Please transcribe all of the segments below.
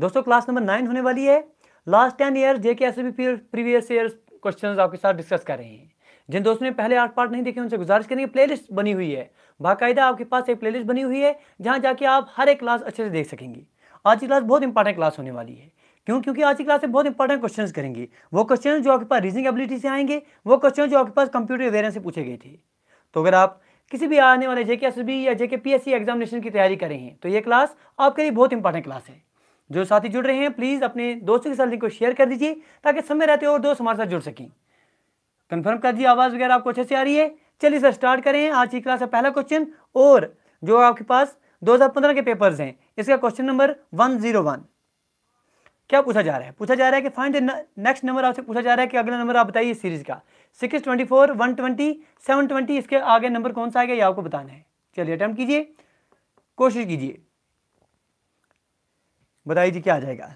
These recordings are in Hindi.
दोस्तों क्लास नंबर नाइन होने वाली है लास्ट टेन ईयर जे के एस प्रीवियस ईयर क्वेश्चन आपके साथ डिस्कस कर रहे हैं जिन दोस्तों ने पहले आठ पार्ट नहीं देखे उनसे गुजारिश करेंगे प्लेलिस्ट बनी हुई है बाकायदा आपके पास एक प्लेलिस्ट बनी हुई है जहाँ जाके आप हर एक क्लास अच्छे से देख सकेंगे आज की क्लास बहुत इंपॉर्टेंट क्लास होने वाली है क्यों क्योंकि आज की क्लास में बहुत इंपॉर्टेंट क्वेश्चंस करेंगे वो क्वेश्चन जो आपके पास रीजनिंग एबिलिटी से आएंगे वो क्वेश्चन जो आपके पास कंप्यूटर अवेयरनेस से पूछे गए थे तो अगर आप किसी भी आने वाले जेके एस या जेके पी एग्जामिनेशन की तैयारी करें तो ये क्लास आपके लिए बहुत इंपॉर्टेंट क्लास है जो साथी जुड़ रहे हैं प्लीज़ अपने दोस्तों के साथ लिंक को शेयर कर दीजिए ताकि समय रहते और दोस्त हमारे साथ जुड़ सकें कन्फर्म कर दीजिए आवाज़ वगैरह आपको अच्छे से आ रही है चलिए सर स्टार्ट करें आज की क्लास का पहला क्वेश्चन और जो आपके पास 2015 के पेपर्स हैं इसका क्वेश्चन नंबर 101 क्या पूछा जा रहा है पूछा जा रहा है कि फाइंड नेक्स्ट नंबर आपसे पूछा जा रहा है कि अगला नंबर आप बताइए सीरीज का six twenty four one twenty seven twenty इसके आगे नंबर कौन सा आएगा ये आपको बताना है चलिए अटैम्प्ट कीजिए कोशिश कीजिए बताइए जी क्या आ जाएगा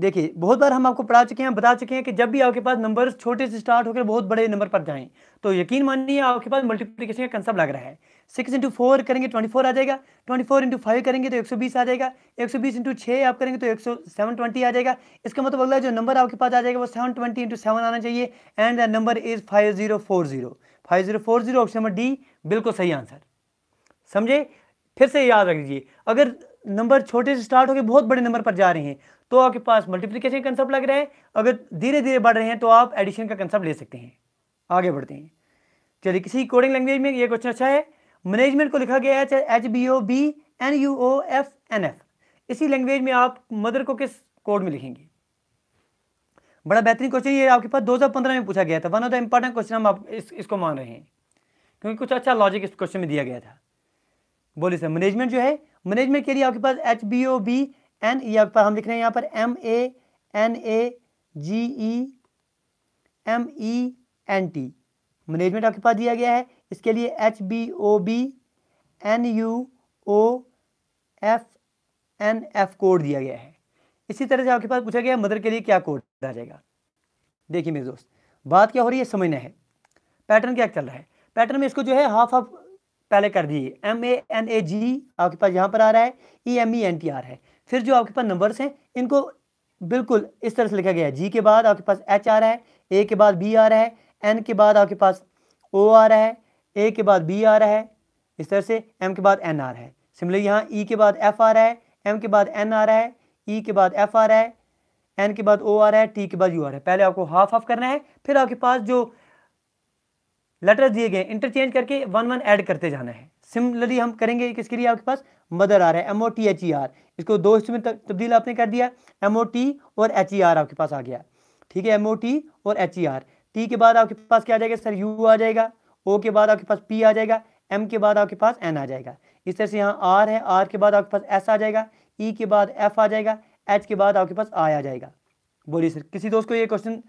देखिए बहुत बार हम आपको पढ़ा चुके हैं बता चुके हैं कि जब भी आपके पास नंबर छोटे से स्टार्ट होकर बहुत बड़े नंबर पर जाएं तो यकीन मानिए आपके पास मल्टीप्लीकेशन का कंसेप्ट लग रहा है सिक्स इंटू फोर करेंगे ट्वेंटी फोर आ जाएगा ट्वेंटी फोर इंटू फाइव करेंगे तो एक सौ बीस आ जाएगा एक सौ बीस इंटू छः आप करेंगे तो एक सौ सेवन ट्वेंटी आ जाएगा इसका मतलब अगला जो नंबर आपके पास आ जाएगा वो सेवन ट्वेंटी इंटू सेवन आना चाहिए and the number is five zero four zero five zero four zero option number D बिल्कुल सही आंसर समझे फिर से याद रख लीजिए अगर नंबर छोटे से स्टार्ट होकर बहुत बड़े नंबर पर जा रहे हैं तो आपके पास मल्टीप्लीकेशन का कंसेप्ट लग रहा है अगर धीरे धीरे बढ़ रहे हैं तो आप एडिशन का कंसेप्ट ले सकते हैं आगे बढ़ते हैं चलिए किसी कोडिंग लैंग्वेज में ये क्वेश्चन अच्छा है मैनेजमेंट को लिखा गया है H B O B N U O F N F इसी लैंग्वेज में आप मदर को किस कोड में लिखेंगे बड़ा बेहतरीन क्वेश्चन ये आपके पास 2015 में पूछा गया था one of the important question हम आप इस, इसको मान रहे हैं क्योंकि कुछ अच्छा लॉजिक इस क्वेश्चन में दिया गया था बोलिए सर मैनेजमेंट जो है मैनेजमेंट के लिए आपके पास H B O B N E आपके पास हम लिख रहे हैं यहाँ पर M A N A G E M E N T management आपके पास दिया गया है इसके लिए H B O B N U O F N F code दिया गया है इसी तरह से आपके पास पूछा गया मदर के लिए क्या कोड आ जाएगा देखिए मेरे दोस्त बात क्या हो रही है समझना है पैटर्न क्या चल रहा है पैटर्न में इसको जो है हाफ हाफ पहले कर दिए एम ए एन ए जी आपके पास यहाँ पर आ रहा है E M E N T R है फिर जो आपके पास नंबर्स हैं इनको बिल्कुल इस तरह से लिखा गया है जी के बाद आपके पास एच आ रहा है ए के बाद बी आ रहा है एन के बाद आपके पास ओ आ रहा है ए के बाद बी आ रहा है इस तरह से एम के बाद एन आ रहा है सिमिलर यहाँ ई के बाद एफ आ रहा है एम के बाद एन आ रहा है ई के बाद एफ आ रहा है एन के बाद ओ आ रहा है टी के बाद यू आ रहा है पहले आपको हाफ ऑफ करना है फिर आपके पास जो लेटर्स दिए गए इंटरचेंज करके वन वन ऐड करते जाना है सिमिलरली हम करेंगे किसके लिए आपके पास मदर आर है M O T H E R इसको दो हिस्सों में तब्दील आपने कर दिया एम ओ टी और एच ई आर आपके पास आ गया ठीक है एम ओ टी और एच ई आर टी के बाद आपके पास क्या आ जाएगा सर यू आ जाएगा ओ के बाद आपके पास पी आ जाएगा एम के बाद आपके पास एन आ जाएगा इस तरह से यहाँ आर है आर के बाद आपके पास एस आ जाएगा ई e के बाद एफ आ जाएगा एच के बाद आपके पास आई आ जाएगा बोलिए सर किसी दोस्त को ये क्वेश्चन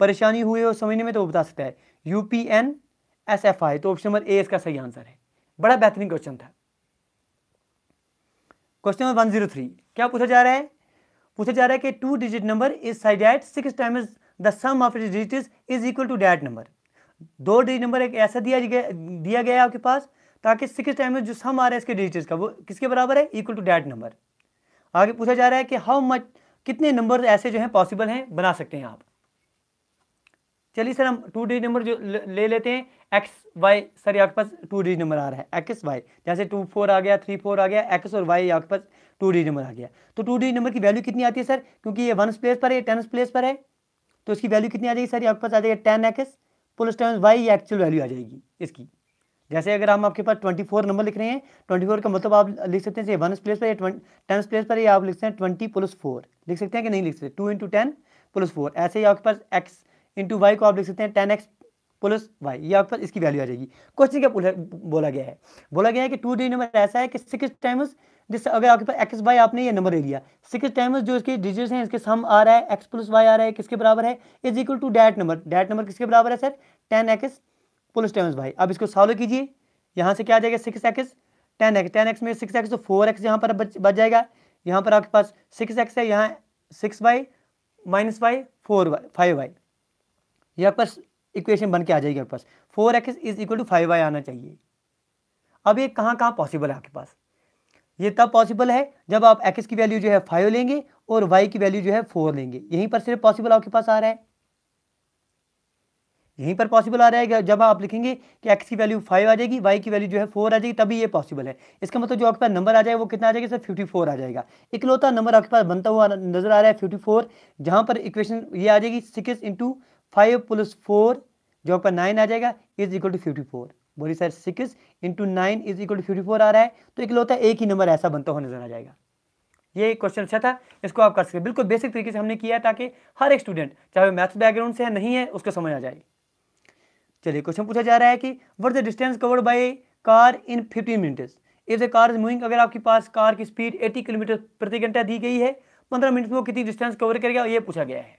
परेशानी हुई हो समझने में तो वो बता सकता है U P N S F I तो ऑप्शन नंबर ए इसका सही आंसर है बड़ा बेहतरीन क्वेश्चन था question number one zero three क्या पूछा जा रहा है पूछा जा रहा है कि two digit number is side at six times the sum of digit is equal to that number दो डिजिट नंबर एक ऐसा दिया गया दिया गया है आपके पास ताकि सिक्स टाइम जो सम आ रहा है इसके डिजिट का वो किसके बराबर है इक्वल टू डैट नंबर आगे पूछा जा रहा है कि हाउ मच कितने नंबर ऐसे जो हैं पॉसिबल हैं बना सकते हैं आप चलिए सर हम टू डिजिट नंबर जो ले लेते हैं एक्स वाई सर आपके पास टू डिजिट नंबर आ रहा है एक्स वाई जैसे टू फोर आ गया थ्री फोर आ गया एक्स और वाई आपके पास टू डिजिट नंबर आ गया तो टू डिजिट नंबर की वैल्यू कितनी आती है सर क्योंकि ये वन प्लेस पर है टेन प्लेस पर है तो इसकी वैल्यू कितनी आ जाएगी सर आपके पास आ जाएगी ten X plus ten Y actual value आ जाएगी इसकी जैसे अगर हम आपके पास ट्वेंटी फोर नंबर लिख रहे हैं ट्वेंटी फोर का मतलब आप लिख सकते हैं वन प्लेस पर टेन प्लेस पर आप लिख सकते हैं ट्वेंटी प्लस फोर लिख सकते हैं कि नहीं लिख सकते two into ten plus four ऐसे ही आपके पास एक्स इंटू वाई को आप लिख सकते हैं टेन एक्स प्लस वाई ये आपके पास इसकी वैल्यू आ जाएगी क्वेश्चन क्या बोला गया है बोला गया है कि टू डी नंबर ऐसा है कि सिक्स टाइम्स जिससे अगर आपके पास एक्स वाई आपने ये नंबर ले लिया सिक्स टाइम्स जो इसके डिजिट्स हैं इसके सम आ रहा है एक्स प्लस वाई आ रहा है किसके बराबर है is equal to that number that number किसके बराबर है sir ten X plus times Y अब इसको सॉल्व कीजिए यहाँ से क्या आ जाएगा six X ten X ten X में सिक्स एक्स तो फोर एक्स यहाँ पर बच जाएगा यहाँ पर आपके पास सिक्स एक्स है यहाँ six Y minus Y four Y five Y ये आपके पास इक्वेशन बन के आ जाएगी आपके पास four X is equal to five Y आना चाहिए अब ये कहाँ कहाँ पॉसिबल है आपके पास ये तब पॉसिबल है जब आप एक्स की वैल्यू जो है फाइव लेंगे और वाई की वैल्यू जो है फोर लेंगे यहीं पर सिर्फ पॉसिबल आपके पास आ रहा है यहीं पर पॉसिबल आ रहा है जब आप लिखेंगे कि एक्स की वैल्यू फाइव आ जाएगी वाई की वैल्यू जो है फोर आ जाएगी तभी ये पॉसिबल है इसका मतलब जो आपके पास नंबर आ जाएगा वो कितना आ जाएगा सर फिफ्टी फोर आ जाएगा इकलौता नंबर आपके पास बनता हुआ नजर आ रहा है फिफ्टी फोर जहाँ पर इक्वेशन ये आ जाएगी six into five plus four जो आपका नाइन आ जाएगा is equal to fifty four बोली sir six into nine is equal to fifty four आ रहा है तो इकलौता एक ही नंबर ऐसा बनता हुआ नजर आ जाएगा ये एक क्वेश्चन अच्छा था इसको आप कर सकते बिल्कुल बेसिक तरीके से हमने किया ताकि हर एक स्टूडेंट चाहे मैथ्स बैकग्राउंड से है नहीं है उसको समझ आ जाए चलिए क्वेश्चन पूछा जा रहा है कि what the distance covered by car in fifteen minutes if the car is moving अगर आपके पास कार की स्पीड एटी किलोमीटर प्रति घंटा दी गई है पंद्रह मिनट में वो कितनी डिस्टेंस कवर करेगा ये पूछा गया है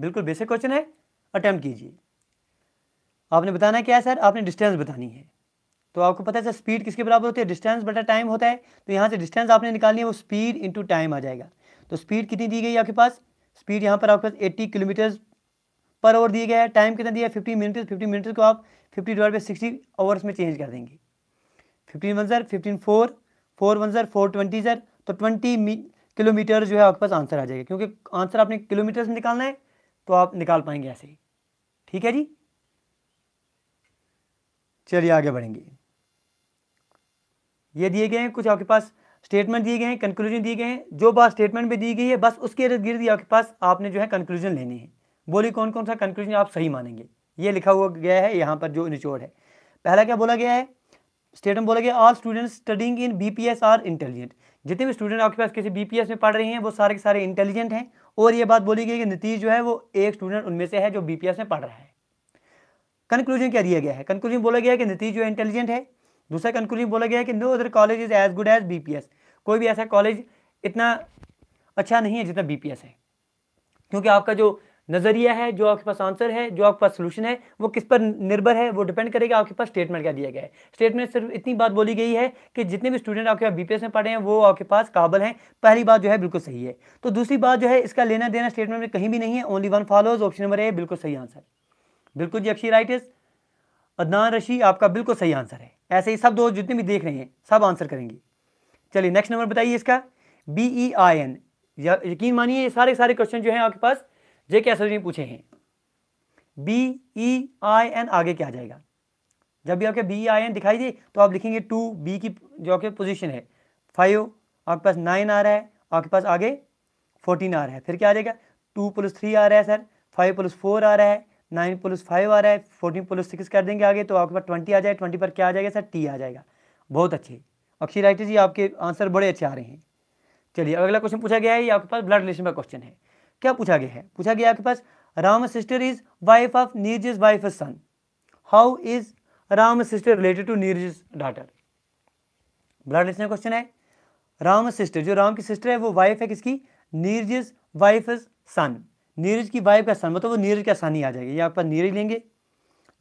बिल्कुल बेसिक क्वेश्चन है अटैम्प्ट कीजिए आपने बताना क्या है सर आपने डिस्टेंस बतानी है तो आपको पता है सर स्पीड किसके बराबर होती है डिस्टेंस बटा टाइम होता है तो यहाँ से डिस्टेंस आपने निकालनी है वो स्पीड इंटू टाइम आ जाएगा तो स्पीड कितनी दी गई आपके पास स्पीड यहाँ पर आपके पास एट्टी किलोमीटर्स पर आवर दिया गया है टाइम कितना दिया है फिफ्टी मिनट फिफ्टी मिनट को आप fifty divide by sixty hours में चेंज कर देंगे fifteen one sir fifteen four four one sir four twenty sir तो ट्वेंटी किलोमीटर जो है आपके पास आंसर आ जाएगा क्योंकि आंसर आपने किलोमीटर्स में निकालना है तो आप निकाल पाएंगे ऐसे ही ठीक है जी चलिए आगे बढ़ेंगे ये दिए गए हैं कुछ आपके पास स्टेटमेंट दिए गए हैं कंक्लूजन दिए गए हैं जो बात स्टेटमेंट भी दी गई है बस उसके इर्द गिर्द आपके पास आपने जो है कंक्लूजन लेने हैं बोली कौन कौन सा कंक्लूजन आप सही मानेंगे ये लिखा हुआ गया है यहाँ पर जो निचोड़ है पहला क्या बोला गया है स्टेटमेंट बोला गया all student studying in B are intelligent जितने भी स्टूडेंट आपके पास किसी बी में पढ़ रहे हैं वो सारे के सारे इंटेलिजेंट हैं और ये बात बोली गई कि नीतीश जो है वो एक स्टूडेंट उनमें से है जो बी में पढ़ रहा है कंक्लूजन क्या दिया गया है कंक्लूजन बोला गया है कि नीतीश जो इंटेलिजेंट है दूसरा कंक्लूजन बोला गया है कि no other college is as good as B कोई भी ऐसा कॉलेज इतना अच्छा नहीं है जितना बी है क्योंकि आपका जो नज़रिया है जो आपके पास आंसर है जो आपके पास सोल्यूशन है वो किस पर निर्भर है वो डिपेंड करेगा आपके पास स्टेटमेंट क्या दिया गया है स्टेटमेंट सिर्फ इतनी बात बोली गई है कि जितने भी स्टूडेंट आपके पास बीपीएस में पढ़े हैं वो आपके पास काबल हैं पहली बात जो है बिल्कुल सही है तो दूसरी बात जो है इसका लेना देना स्टेटमेंट में कहीं भी नहीं है only one follows option number A बिल्कुल सही आंसर बिल्कुल जी अक्षी राइट अदनान रशी आपका बिल्कुल सही आंसर है ऐसे ही सब दोस्त जितने भी देख रहे हैं सब आंसर करेंगे चलिए नेक्स्ट नंबर बताइए इसका बी ई आई एन यकीन मानिए सारे सारे क्वेश्चन जो है आपके पास जे के एस में पूछे हैं बी ई आई एन आगे क्या आ जाएगा जब भी आपके बी आई एन दिखाई दे तो आप लिखेंगे टू बी की जो आपके पोजिशन है फाइव आपके पास नाइन आ रहा है आपके पास आगे फोर्टीन आ रहा है फिर क्या आ जाएगा टू प्लस थ्री आ रहा है सर फाइव प्लस फोर आ रहा है नाइन प्लस फाइव आ रहा है फोर्टीन प्लस सिक्स कर देंगे आगे तो आपके पास ट्वेंटी आ जाए ट्वेंटी पर क्या आ जाएगा सर टी आ जाएगा बहुत अच्छे अक्षय राइटर जी आपके आंसर बड़े अच्छे आ रहे हैं चलिए अगला क्वेश्चन पूछा गया है ये आपके पास ब्लड रिलेशन का क्वेश्चन है क्या पूछा गया है पूछा गया आपके पास Ram sister is wife of Neeraj wife son how is Ram sister related to Neeraj daughter blood listener question है राम सिस्टर जो राम की सिस्टर है वो वाइफ है किसकी नीरज वाइफ सन नीरज की वाइफ का सन मतलब वो नीरज का सन ही आ जाएगा ये आप नीरज लेंगे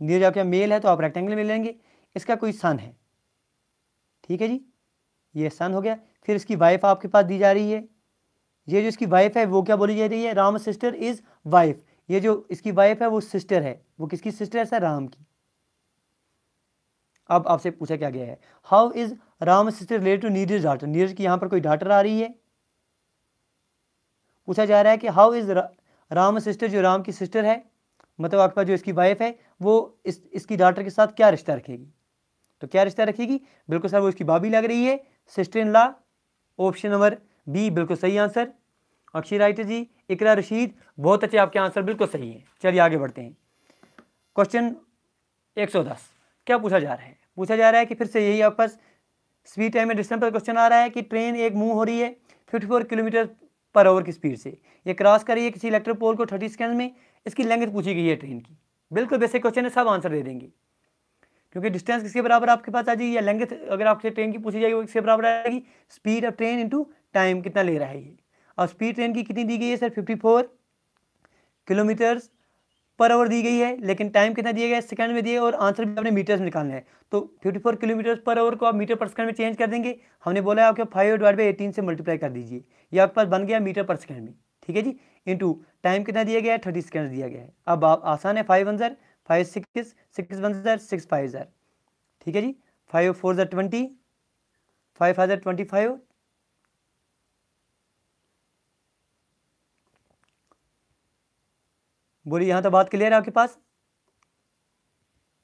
नीरज आपका मेल है तो आप रेक्टेंगल में लेंगे इसका कोई सन है ठीक है जी ये सन हो गया फिर इसकी वाइफ आपके पास दी जा रही है ये जो इसकी वाइफ है वो क्या बोली जा रही है राम सिस्टर इज वाइफ ये जो इसकी वाइफ है वो सिस्टर है वो किसकी सिस्टर है सर राम की अब आपसे पूछा क्या गया है how is Ram sister related to Neeraj daughter Neeraj की यहां पर कोई डाटर आ रही है पूछा जा रहा है कि हाउ इज राम सिस्टर जो राम की सिस्टर है मतलब आपके पास जो इसकी वाइफ है वो इस इसकी डाटर के साथ क्या रिश्ता रखेगी तो क्या रिश्ता रखेगी बिल्कुल सर वो इसकी भाभी लग रही है sister in law option number B बिल्कुल सही आंसर अक्षय राइटर जी इकरा रशीद बहुत अच्छे आपके आंसर बिल्कुल सही हैं चलिए आगे बढ़ते हैं क्वेश्चन 110 क्या पूछा जा रहा है पूछा जा रहा है कि फिर से यही आपस स्वीट टाइम डिस्टेंस पर क्वेश्चन आ रहा है कि ट्रेन एक मूव हो रही है फिफ्टी किलोमीटर पर आवर की स्पीड से ये क्रॉस कर रही है किसी इलेक्ट्रिक पोल को थर्टी सेकेंड में इसकी लेंथ पूछी गई है ट्रेन की बिल्कुल बेसिक क्वेश्चन है सब आंसर दे देंगे क्योंकि डिस्टेंस किसके बराबर आपके पास आ जाएगी या लेंथ अगर आपसे ट्रेन की पूछी जाएगी वो किसके बराबर आएगी speed of train into time कितना ले रहा है ये और स्पीड ट्रेन की कितनी दी गई है sir fifty four kilometres per hour दी गई है लेकिन टाइम कितना दिया गया है सेकंड में दिए और आंसर भी आपने मीटर्स में निकालना है तो 54 किलोमीटर पर आवर को आप मीटर पर सेकंड में चेंज कर देंगे हमने बोला है आपके फाइव डिवाइड बाई एटीन से मल्टीप्लाई कर दीजिए ये आपके पास बन गया मीटर पर सेकंड में ठीक है जी इंटू टाइम कितना दिया गया है थर्टी सेकेंड दिया गया है अब आप आसान है फाइव वन ज़र फाइव सिक्स सिक्स वन ज़र सिक्स फाइव ज़र ठीक है जी फाइव फोर ज़र ट्वेंटी फाइव फाइव ज़र ट्वेंटी फाइव बोलिए यहाँ तो बात क्लियर है आपके पास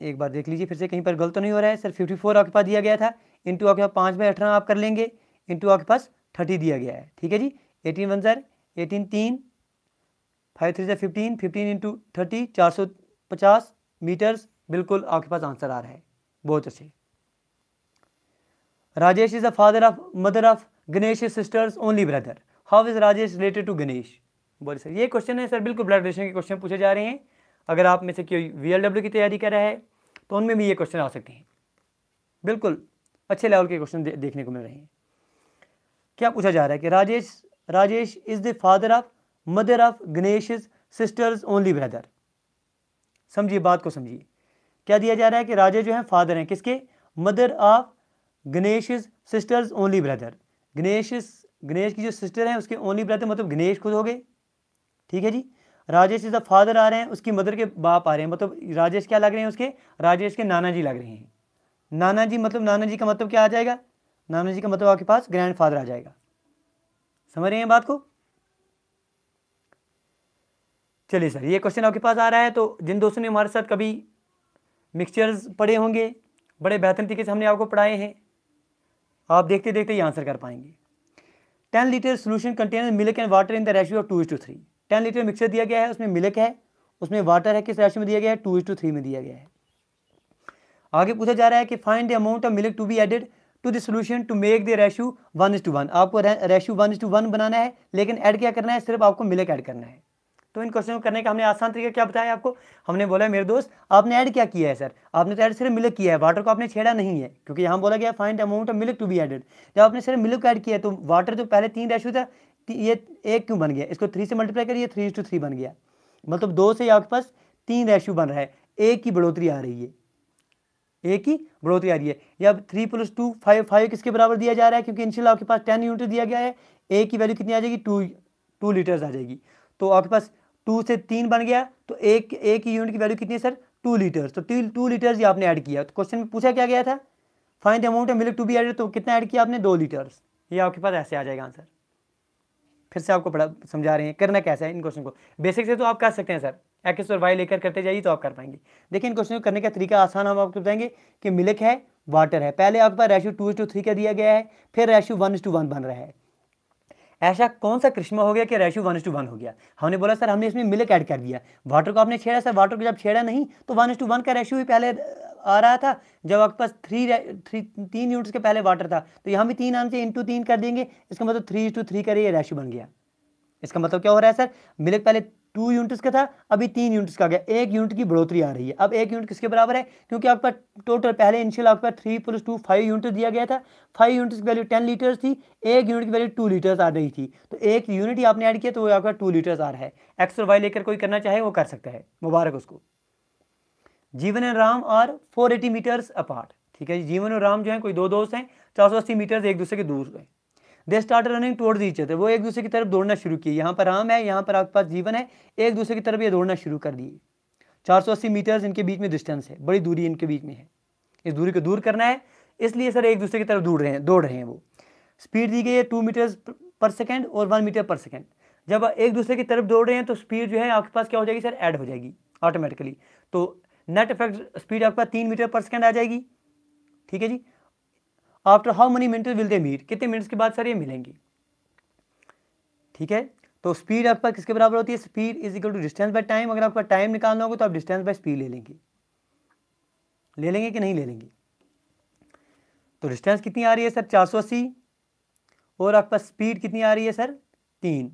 एक बार देख लीजिए फिर से कहीं पर गलत तो नहीं हो रहा है सर फिफ्टी फोर आपके पास दिया गया था इंटू आपके पास पाँच में अठारह आप कर लेंगे इंटू आपके पास थर्टी दिया गया है ठीक है जी एटीन वन सर एटीन तीन five three sir fifteen fifteen into thirty चार सौ पचास मीटर्स बिल्कुल आपके पास आंसर आ रहा है बहुत अच्छे Rajesh is the father of mother of Ganesh sisters only brother how is Rajesh related to Ganesh बोलिए सर ये क्वेश्चन है सर बिल्कुल ब्लड रिलेशन के क्वेश्चन पूछे जा रहे हैं अगर आप में से कोई वी की तैयारी कर रहा है तो उनमें भी ये क्वेश्चन आ सकते हैं बिल्कुल अच्छे लेवल के क्वेश्चन दे, देखने को मिल रहे हैं क्या पूछा जा रहा है कि Rajesh Rajesh is the father of mother of Ganesh sisters only brother समझिए बात को समझिए क्या दिया जा रहा है कि राजे जो है फादर हैं किसके mother of Ganesh sisters only brother Ganesh Ganesh की जो सिस्टर हैं उसके ओनली ब्रदर मतलब गणेश खुद हो गए ठीक है जी राजेश इज़ द फादर आ रहे हैं उसकी मदर के बाप आ रहे हैं मतलब राजेश क्या लग रहे हैं उसके राजेश के नाना जी लग रहे हैं नाना जी मतलब नाना जी का मतलब क्या आ जाएगा नाना जी का मतलब आपके पास ग्रैंड फादर आ जाएगा समझ रहे हैं बात को चलिए सर ये क्वेश्चन आपके पास आ रहा है तो जिन दोस्तों ने हमारे साथ कभी मिक्सचर्स पढ़े होंगे बड़े बेहतर तरीके से हमने आपको पढ़ाए हैं आप देखते देखते ये आंसर कर पाएंगे ten litre solution container milk and water in the ratio of two is to three ten litre mixture दिया गया है उसमें मिल्क है उसमें वाटर है किस राशि में दिया गया है टू इज टू थ्री में दिया गया है आगे पूछा जा रहा है कि find the amount of milk to be added to the solution to make the ratio one is to one आपको ratio one is to one बनाना है लेकिन ऐड क्या करना है सिर्फ आपको मिल्क ऐड करना है तो इन क्वेश्चन को करने का हमने आसान तरीका क्या बताया आपको हमने बोला मेरे दोस्त आपने ऐड क्या किया है सर आपने तो ऐड सिर्फ मिल्क किया है वाटर को आपने छेड़ा नहीं है क्योंकि यहाँ बोला गया find amount of milk to be added जब आपने सिर्फ मिल्क ऐड किया तो वाटर जो तो पहले तीन रेशू था ये एक क्यों बन गया इसको थ्री से मल्टीप्लाई करिए थ्री टू थ्री बन गया मतलब दो से आपके पास तीन रेशियो बन रहा है एक की बढ़ोतरी आ रही है ए की बढ़ोतरी आ रही है या three plus two five five किसके बराबर दिया जा रहा है क्योंकि इनशियल आपके पास टेन यूनिट दिया गया है ए की वैल्यू कितनी आ जाएगी टू टू लीटर्स आ जाएगी तो आपके पास टू से तीन बन गया तो एक ए की यूनिट की वैल्यू कितनी है सर टू लीटर्स तो टू लीटर्स ही आपने ऐड किया तो क्वेश्चन में पूछा क्या गया था find the amount of milk to be added तो कितना ऐड किया आपने दो लीटर्स ये आपके पास ऐसे आ जाएगा आंसर फिर से आपको पढ़ा समझा रहे हैं करना कैसा है इन क्वेश्चन को बेसिक से तो आप कर सकते हैं सर एक्स और वाई लेकर करते जाइए तो आप कर पाएंगे देखिए इन क्वेश्चन को करने का तरीका आसान हम आपको बताएंगे कि मिल्क है वाटर है पहले आपके पास रेशियो टू टू थ्री का दिया गया है फिर रेशियो वन टू वन बन रहा है ऐसा कौन सा करिश्मा हो गया कि रेशो वन टू वन हो गया हमने बोला सर हमने इसमें मिल्क ऐड कर दिया वाटर को आपने छेड़ा सर वाटर को जब छेड़ा नहीं तो वन टू वन का रेशो भी पहले आ रहा था जब आपके पास थ्री थ्री तीन यूनिट्स के पहले वाटर था तो यहाँ भी तीन आने से इंटू तीन कर देंगे इसका मतलब थ्री टू थ्री करिए ये रेशो बन गया इसका मतलब क्या हो रहा है सर मिल्क पहले टू यूनिट्स का था अभी तीन यूनिट्स का गया एक यूनिट की बढ़ोतरी आ रही है अब एक यूनिट किसके बराबर है क्योंकि आपका टोटल पहले इनिशियल आपका three plus two five unit दिया गया था फाइव यूनिट्स की वैल्यू टेन लीटर्स थी एक यूनिट की वैल्यू टू लीटर्स आ रही थी तो एक यूनिट ही आपने ऐड किया तो वो आपका टू लीटर्स आ रहा है एक्स और वाई लेकर कोई करना चाहे वो कर सकता है मुबारक उसको Jeevan and Ram are four eighty metres apart ठीक है जीवन और राम जो है कोई दो दोस्त हैं चार सौ अस्सी मीटर्स एक दूसरे के दूर हैं they start running towards each other वो एक दूसरे की तरफ दौड़ना शुरू किए यहाँ पर राम है यहाँ पर आपके पास जीवन है एक दूसरे की तरफ ये दौड़ना शुरू कर दिए 480 मीटर्स इनके बीच में डिस्टेंस है बड़ी दूरी इनके बीच में है इस दूरी को दूर करना है इसलिए सर एक दूसरे की तरफ दूर रहे हैं दौड़ रहे हैं वो स्पीड दी गई है टू मीटर्स पर सेकेंड और वन मीटर पर सेकेंड जब एक दूसरे की तरफ दौड़ रहे हैं तो स्पीड जो है आपके पास क्या हो जाएगी सर ऐड हो जाएगी ऑटोमेटिकली तो नेट इफेक्ट स्पीड आपके पास तीन मीटर पर सेकेंड आ जाएगी ठीक है जी after how many minute will they meet कितने मिनट्स के बाद सर ये मिलेंगी ठीक है तो स्पीड आपका किसके बराबर होती है speed is equal to distance by time अगर आपका टाइम निकालना होगा तो आप डिस्टेंस बाय स्पीड ले लेंगे ले लेंगे कि नहीं ले लेंगे तो डिस्टेंस कितनी आ रही है सर 480 और आपके पास स्पीड कितनी आ रही है सर तीन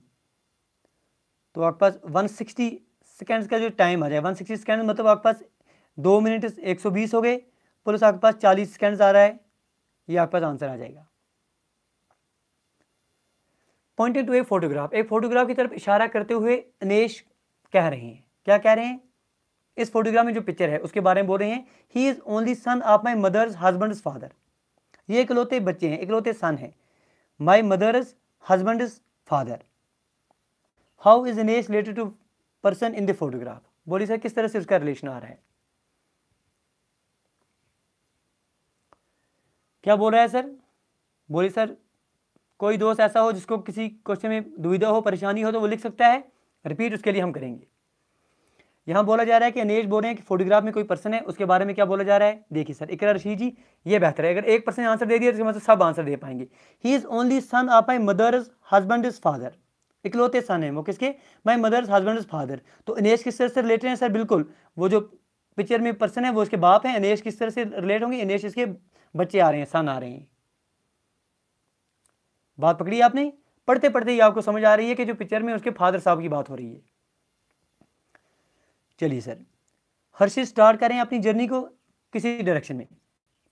तो आपके पास 160 सेकेंड्स का जो टाइम आ जाए 160 सेकेंड मतलब आपके पास दो मिनट 120 हो गए प्लस आपके पास 40 सेकेंड्स आ रहा है ये आपका आंसर आ जाएगा पॉइंटिंग टू ए फोटोग्राफ एक फोटोग्राफ की तरफ इशारा करते हुए अनेश कह रहे हैं क्या कह रहे हैं इस फोटोग्राफ में जो पिक्चर है उसके बारे में बोल रहे हैं he is only son of my mother's husband father ये इकलौते बच्चे हैं इकलौते सन है my mother's husband father how is Anesh related to person in the photograph बोली सर किस तरह से उसका रिलेशन आ रहा है क्या बोल रहा है सर बोले सर कोई दोस्त ऐसा हो जिसको किसी क्वेश्चन में दुविधा हो परेशानी हो तो वो लिख सकता है रिपीट उसके लिए हम करेंगे यहाँ बोला जा रहा है कि अनेश बोल रहे हैं कि फोटोग्राफ में कोई पर्सन है उसके बारे में क्या बोला जा रहा है देखिए सर इकरा रशीद जी ये बेहतर है अगर एक पर्सन आंसर दे दिया तो मतलब सब आंसर दे पाएंगे he is only son of my mother's husband is father इकलौते सन है वो किसके my mother's husband is father तो अनेश किस तरह से रिलेटेड हैं सर बिल्कुल वो जो पिक्चर में पर्सन है वो उसके बाप हैं अनेश किस तरह से रिलेट होंगे अनेश इसके बच्चे आ रहे हैं सन आ रहे हैं बात पकड़ी आपने पढ़ते पढ़ते ही आपको समझ आ रही है कि जो पिक्चर में उसके फादर साहब की बात हो रही है चलिए सर हर्षित स्टार्ट करें अपनी जर्नी को किसी डायरेक्शन में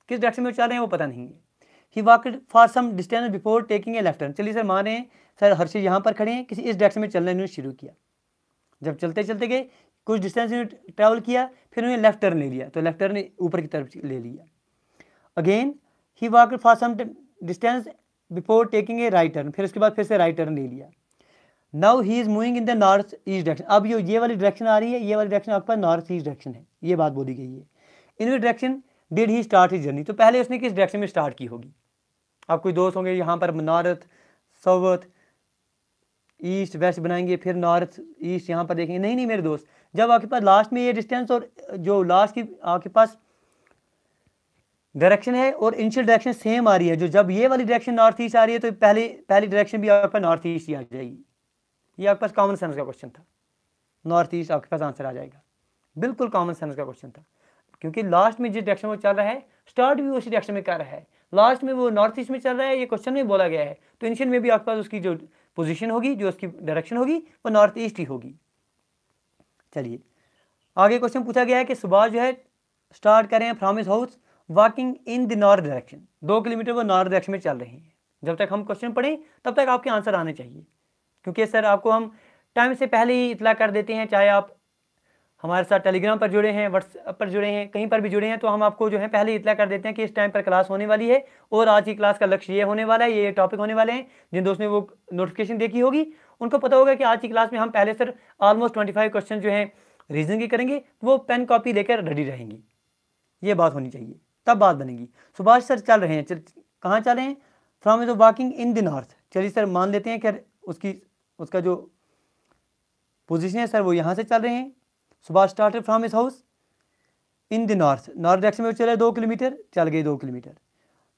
किस डायरेक्शन में चल रहे हैं वो पता नहीं है he walked for some distance before taking a left turn चलिए सर मान रहे हैं सर हर्षित यहाँ पर खड़े हैं किसी इस डायरेक्शन में चलना इन्होंने शुरू किया जब चलते चलते गए कुछ डिस्टेंस इन्होंने ट्रैवल किया फिर उन्होंने लेफ्ट टर्न ले लिया तो लेफ्ट टर्न ऊपर की तरफ ले लिया again he walk for some distance before taking a right turn फिर उसके बाद फिर से राइट टर्न ले लिया now he is moving in the north east direction अब ये ये वाली डायरेक्शन आ रही है ये वाली डायरेक्शन आपके पास नॉर्थ ईस्ट डायरेक्शन है ये बात बोली गई है in which direction did he start his journey तो पहले उसने किस डायरेक्शन में स्टार्ट की होगी आप कोई दोस्त होंगे यहाँ पर नॉर्थ साउथ ईस्ट वेस्ट बनाएंगे फिर नॉर्थ ईस्ट यहाँ पर देखेंगे नहीं नहीं मेरे दोस्त जब आपके पास लास्ट में ये डिस्टेंस और जो लास्ट की आपके पास डायरेक्शन है और इनिशियल डायरेक्शन सेम आ रही है जो जब ये वाली डायरेक्शन नॉर्थ ईस्ट आ रही है तो पहले पहली डायरेक्शन भी आपके पास नॉर्थ ईस्ट ही आ जाएगी ये आपके पास कॉमन सेंस का क्वेश्चन था नॉर्थ ईस्ट आपके पास आंसर आ जाएगा बिल्कुल कॉमन सेंस का क्वेश्चन था क्योंकि लास्ट में जिस डायरेक्शन में चल रहा है स्टार्ट भी उसी डायरेक्शन में कर रहा है लास्ट में वो नॉर्थ ईस्ट में चल रहा है ये क्वेश्चन में बोला गया है तो इनिशियल में भी आपके पास उसकी जो पोजिशन होगी जो उसकी डायरेक्शन होगी वो नॉर्थ ईस्ट ही होगी चलिए आगे क्वेश्चन पूछा गया है कि सुबह जो है स्टार्ट करें from his house walking in the north direction दो किलोमीटर वो नॉर्थ डायरेक्शन में चल रहे हैं जब तक हम क्वेश्चन पढ़ें तब तक आपके आंसर आने चाहिए क्योंकि सर आपको हम टाइम से पहले ही इतला कर देते हैं चाहे आप हमारे साथ टेलीग्राम पर जुड़े हैं व्हाट्सएप पर जुड़े हैं कहीं पर भी जुड़े हैं तो हम आपको जो है पहले इतला कर देते हैं कि इस टाइम पर क्लास होने वाली है और आज की क्लास का लक्ष्य ये होने वाला है ये टॉपिक होने वाले हैं जिन दोस्तों ने वो नोटिफिकेशन देखी होगी उनको पता होगा कि आज की क्लास में हम पहले sir almost twenty five question जो है रीजनिंग करेंगे वो पेन कॉपी लेकर रेडी रहेंगी ये बात होनी चाहिए तब बात बनेगी सुभाष सर चल रहे हैं चल कहाँ चल रहे हैं from his walking in the north चलिए सर मान लेते हैं कि उसकी उसका जो पोजिशन है सर वो यहाँ से चल रहे हैं Subhash start from his house in the north north direction में चले दो किलोमीटर चल गए दो kilometre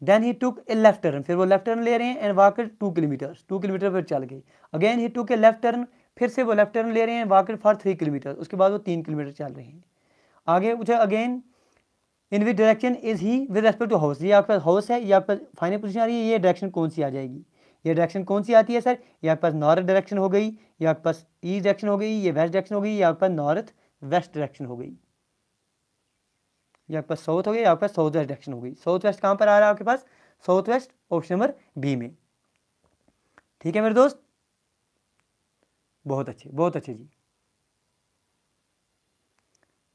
then he took a left turn फिर वो लेफ्ट टर्न ले रहे हैं and walked two kilometre two kilometre फिर चल गए again he took a left turn फिर से वो लेफ्ट टर्न ले रहे हैं वाकड फॉर थ्री किलोमीटर उसके बाद वो तीन किलोमीटर चल रहे हैं आगे उठे again in which direction is he with respect to house ये आपके पास हाउस है ये आपके फाइनल पोजिशन आ रही है ये डायरेक्शन कौन सी आ जाएगी ये डायरेक्शन कौन सी आती है सर ये आपके पास नॉर्थ डायरेक्शन हो गई ये आपके पास ईस्ट डायरेक्शन हो गई ये वेस्ट डायरेक्शन हो गई ये आपके पास नॉर्थ वेस्ट डायरेक्शन हो गई ये आपके पास साउथ हो गया आपके पास साउथ वेस्ट डायरेक्शन हो गई साउथ वेस्ट कहाँ पर आ रहा है आपके पास south west option number B में ठीक है मेरे दोस्त बहुत अच्छे बहुत अच्छे जी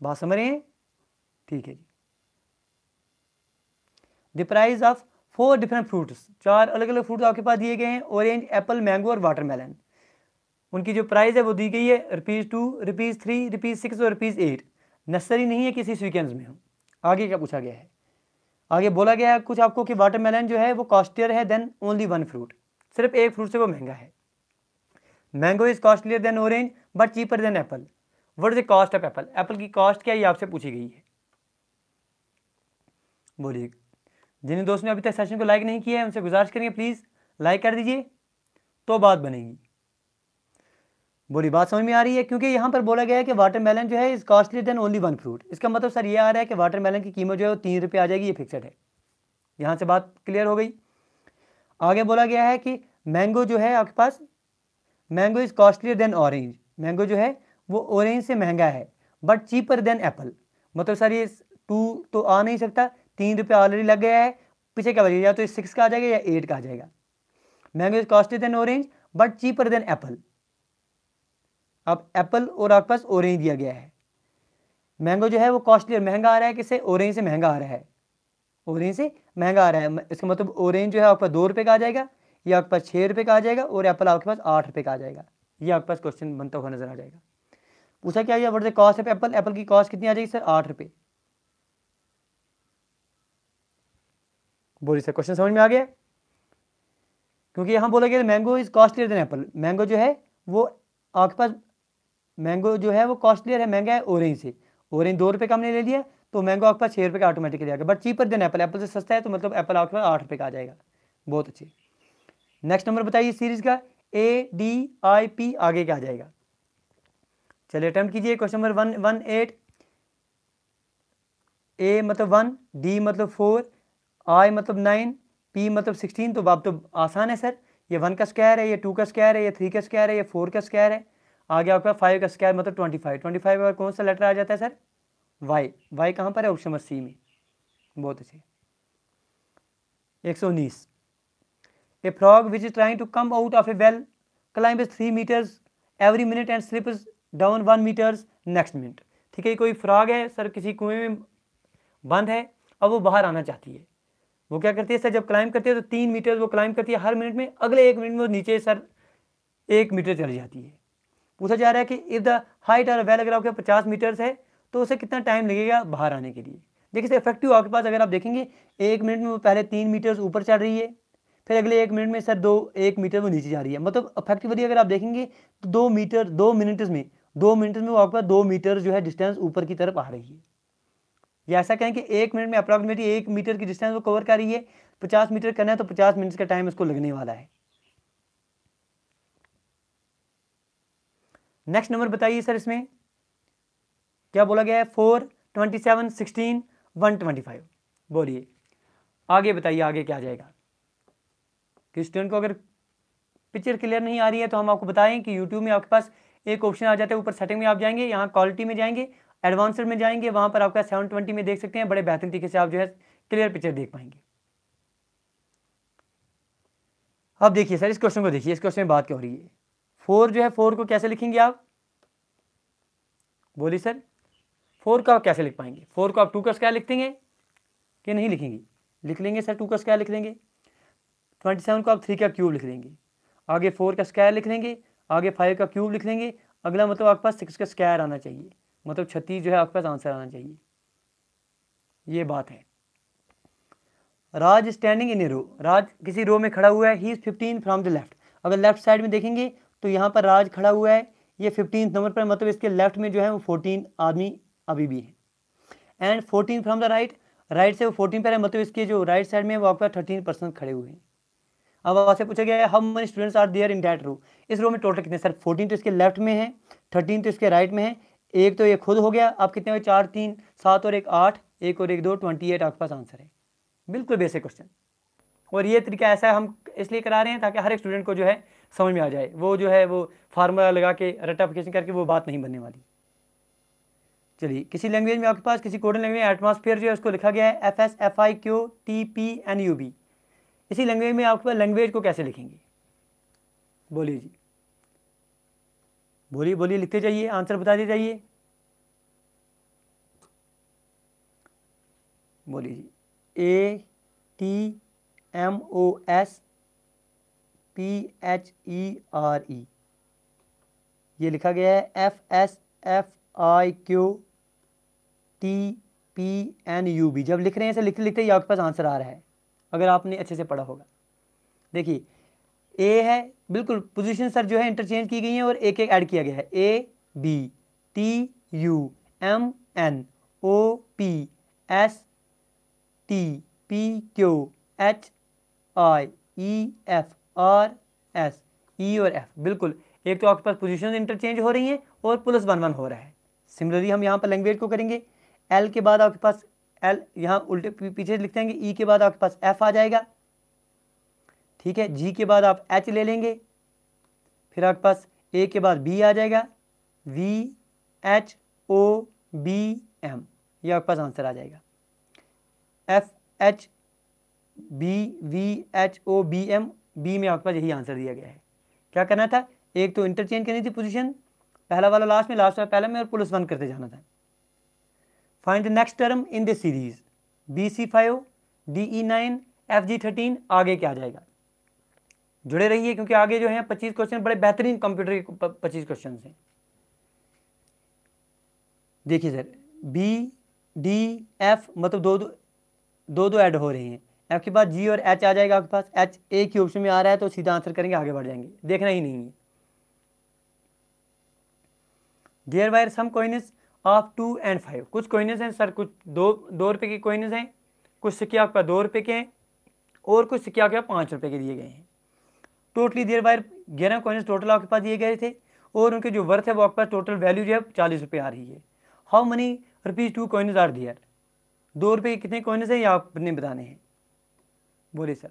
बात समझ रहे हैं ठीक है जी the price of four different fruits चार अलग अलग फ्रूट्स आपके पास दिए गए हैं ऑरेंज एप्पल मैंगो और वाटरमेलन उनकी जो प्राइस है वो दी गई है rupees two rupees three rupees six और रुपीज़ एट नर्सरी नहीं है किसी सीक्वेंस में हो आगे क्या पूछा गया है आगे बोला गया है कुछ आपको कि वाटरमेलन जो है वो कॉस्टियर है देन ओनली वन फ्रूट सिर्फ एक फ्रूट से वो महंगा है mango is costlier than orange but cheaper than apple what is the cost of apple apple की कॉस्ट क्या ये आपसे पूछी गई है बोलिए जिन दोस्तों ने अभी तक सेशन को लाइक नहीं किया है उनसे गुजारिश करेंगे प्लीज़ लाइक कर दीजिए तो बात बनेगी बोली बात समझ में आ रही है क्योंकि यहाँ पर बोला गया है कि वाटरमेलन जो है is costly than only one fruit इसका मतलब सर ये आ रहा है कि वाटरमेलन की कीमत जो है वो तीन रुपये आ जाएगी ये फिक्सड है यहाँ से बात क्लियर हो गई आगे बोला गया है कि मैंगो जो है आपके पास mango is costlier than orange mango जो है वो ऑरेंज से महंगा है बट चीपर देन एप्पल मतलब सर ये टू तो आ नहीं सकता तीन रुपये ऑलरेडी लग गया है पीछे क्या बचेगा या तो सिक्स का आ जाएगा या एट का आ जाएगा mango is costly than orange but cheaper than apple अब एप्पल और आपके पास ऑरेंज दिया गया है मैंगो जो है वो कॉस्टली और महंगा आ रहा है किसे ऑरेंज से महंगा आ रहा है ऑरेंज से महंगा आ रहा है इसका मतलब ऑरेंज जो है आपके पास दो रुपये का आ जाएगा ये आपके पास छः रुपये का आ जाएगा और एप्पल आपके पास आठ रुपये का आ जाएगा ये आपके पास क्वेश्चन बनता हुआ नजर आ जाएगा पूछा क्या है वर्ड कॉस्ट है एप्पल एप्पल की कॉस्ट कितनी आ जाएगी सर आठ रुपये बोरी से क्वेश्चन समझ में आ गया क्योंकि यहां बोला गया mango is costlier than apple mango जो है वो आपके पास मैंगो जो है वो कॉस्टलियर है महंगा है ऑरेंज से ऑरेंज दो रुपए का हमने ले लिया तो मैंगो आपके पास छह रुपए का ऑटोमेटिकली आएगा but cheaper than apple apple से सस्ता है तो मतलब एप्पल आपके पास आठ रुपए का आ जाएगा बहुत अच्छे नेक्स्ट नंबर बताइए सीरीज का ए डी आई पी आगे क्या आ जाएगा चलिए अटेम्प्ट कीजिए question number one one eight A मतलब वन डी मतलब फोर आई मतलब नाइन पी मतलब सिक्सटीन तो बाप तो आसान है सर ये वन का स्क्वायर है ये टू का स्क्वायर है ये थ्री का स्क्वायर है ये फोर का स्क्वायर है आगे आपका फाइव का स्क्वायर मतलब ट्वेंटी फाइव ट्वेंटी फाइव का कौन सा लेटर आ जाता है सर वाई वाई कहाँ पर है ऑप्शन नंबर सी में बहुत अच्छे एक सौ उन्नीस a frog which is trying to come out of a well climb is three metres every minute and slip is down one metres next minute ठीक है कोई फ्रॉग है सर किसी कुएं में बंद है अब वो बाहर आना चाहती है वो क्या करती है सर जब क्लाइंब करती है तो तीन मीटर वो क्लाइंब करती है हर मिनट में अगले एक मिनट में वो नीचे सर एक मीटर चली जाती है पूछा जा रहा है कि इफ़ द हाइट और वेल अगर आपके पचास मीटर्स है तो उसे कितना टाइम लगेगा बाहर आने के लिए देखिए सर इफेक्टिव आपके पास अगर आप देखेंगे एक मिनट में वो पहले तीन मीटर्स ऊपर चढ़ रही है फिर अगले एक मिनट में सर दो एक मीटर वो नीचे जा रही है मतलब इफेक्टिवली अगर आप देखेंगे तो दो मीटर दो मिनट में दो मिनट में वो पास दो मीटर जो है डिस्टेंस ऊपर की तरफ आ रही है या ऐसा कहें कि एक मिनट में अप्रॉक्सीमेटली एक मीटर की डिस्टेंस वो कवर कर रही है पचास मीटर करना है तो पचास मिनट का टाइम इसको लगने वाला है नेक्स्ट नंबर बताइए सर इसमें क्या बोला गया है four twenty seven sixteen one twenty five बोलिए आगे बताइए आगे क्या जाएगा कि स्टूडेंट को अगर पिक्चर क्लियर नहीं आ रही है तो हम आपको बताएं कि यूट्यूब में आपके पास एक ऑप्शन आ जाता है ऊपर सेटिंग में आप जाएंगे यहाँ क्वालिटी में जाएंगे एडवांसर में जाएंगे वहां पर आपका सेवन ट्वेंटी में देख सकते हैं बड़े बेहतरीन तरीके से आप जो है क्लियर पिक्चर देख पाएंगे अब देखिए सर इस क्वेश्चन को देखिए इस क्वेश्चन में बात क्या हो रही है फोर जो है फोर को कैसे लिखेंगे आप बोलिए सर फोर को आप कैसे लिख पाएंगे फोर को आप टू का स्क्वायर लिख देंगे कि नहीं लिखेंगे लिख लेंगे सर टू का स्क्वायर लिख लेंगे ट्वेंटी सेवन को आप थ्री का क्यूब लिख लेंगे आगे फोर का स्क्वायर लिख लेंगे आगे फाइव का क्यूब लिख लेंगे अगला मतलब आपके पास सिक्स का स्क्वायर आना चाहिए मतलब छत्तीस जो है आपके पास आंसर आना चाहिए ये बात है राज स्टैंडिंग इन ए रो राज किसी रो में खड़ा हुआ है he is fifteen from the left अगर लेफ्ट साइड में देखेंगे तो यहाँ पर राज खड़ा हुआ है ये फिफ्टीन नंबर पर मतलब इसके लेफ्ट में जो है वो फोर्टीन आदमी अभी भी है and fourteen from the right right से वो फोर्टीन पर है मतलब इसके जो राइट साइड में वो आपका थर्टीन परसेंट खड़े हुए हैं अब वहाँ से पूछा गया है how many students are there in that row इस रो में टोटल कितने सर फोर्टीन तो इसके लेफ्ट में है थर्टीन तो इसके राइट में है एक तो ये खुद हो गया अब कितने हुए चार तीन सात और एक आठ एक और एक दो ट्वेंटी एट आपके पास आंसर है बिल्कुल बेसिक क्वेश्चन और ये तरीका ऐसा हम इसलिए करा रहे हैं ताकि हर एक स्टूडेंट को जो है समझ में आ जाए वो जो है वो फार्मूला लगा के रटाफिकेशन करके वो बात नहीं बनने वाली चलिए किसी लैंग्वेज में आपके पास किसी कोडन लैंग्वेज में एटमॉस्फेयर जो है उसको लिखा गया है F S F I Q T P N U B इसी लैंग्वेज में आपके पास लैंग्वेज को कैसे लिखेंगे बोलिए जी बोलिए बोलिए लिखते जाइए आंसर बताते जाइए बोलिए जी A T M O S P H E R E ये लिखा गया है F S F I Q T P N U B जब लिख रहे हैं ऐसे लिखते लिखते ही आपके पास आंसर आ रहा है अगर आपने अच्छे से पढ़ा होगा देखिए ए है बिल्कुल पोजीशन सर जो है इंटरचेंज की गई हैं और एक एक ऐड किया गया है A B T U M N O P S T P Q H I E F R S E और एफ बिल्कुल एक तो आपके पास पोजीशन इंटरचेंज हो रही हैं और प्लस वन वन हो रहा है सिमिलरली हम यहाँ पर लैंग्वेज को करेंगे एल के बाद आपके पास एल यहाँ उल्टे पीछे लिख कि ई e के बाद आपके पास एफ आ जाएगा ठीक है जी के बाद आप एच ले लेंगे फिर आपके पास ए के बाद बी आ जाएगा V H O B M ये आपके पास आंसर आ जाएगा F H B V H O B M B में आपके पास यही आंसर दिया गया है क्या करना था एक तो इंटरचेंज करनी थी पोजीशन पहला वाला लास्ट में लास्ट वाला पहला में और प्लस वन करते जाना था find the next term in the series B C five D E nine F G thirteen आगे क्या जाएगा जुड़े रहिए क्योंकि आगे जो है पच्चीस क्वेश्चन बड़े बेहतरीन कंप्यूटर के पच्चीस क्वेश्चन हैं देखिए सर बी डी एफ मतलब दो दो दो दो ऐड हो रहे हैं एफ के पास जी और एच आ जाएगा आपके पास एच ए के ऑप्शन में आ रहा है तो सीधा आंसर करेंगे आगे बढ़ जाएंगे देखना ही नहीं है there were some coins of two and five कुछ कोइनेस हैं सर कुछ दो दो रुपये के कोइनेस हैं कुछ सिक्के आपके पास दो रुपये के हैं और कुछ सिक्के आपके पास पाँच रुपये के दिए गए हैं टोटली देर वायर ग्यारह कॉइन्स टोटल आपके पास दिए गए थे और उनके जो वर्थ है वो आपके पास टोटल वैल्यू जो है चालीस रुपये आ रही है how many rupees two coins are there दो रुपये के कितने कॉइन्स हैं ये आपने बताने हैं बोले सर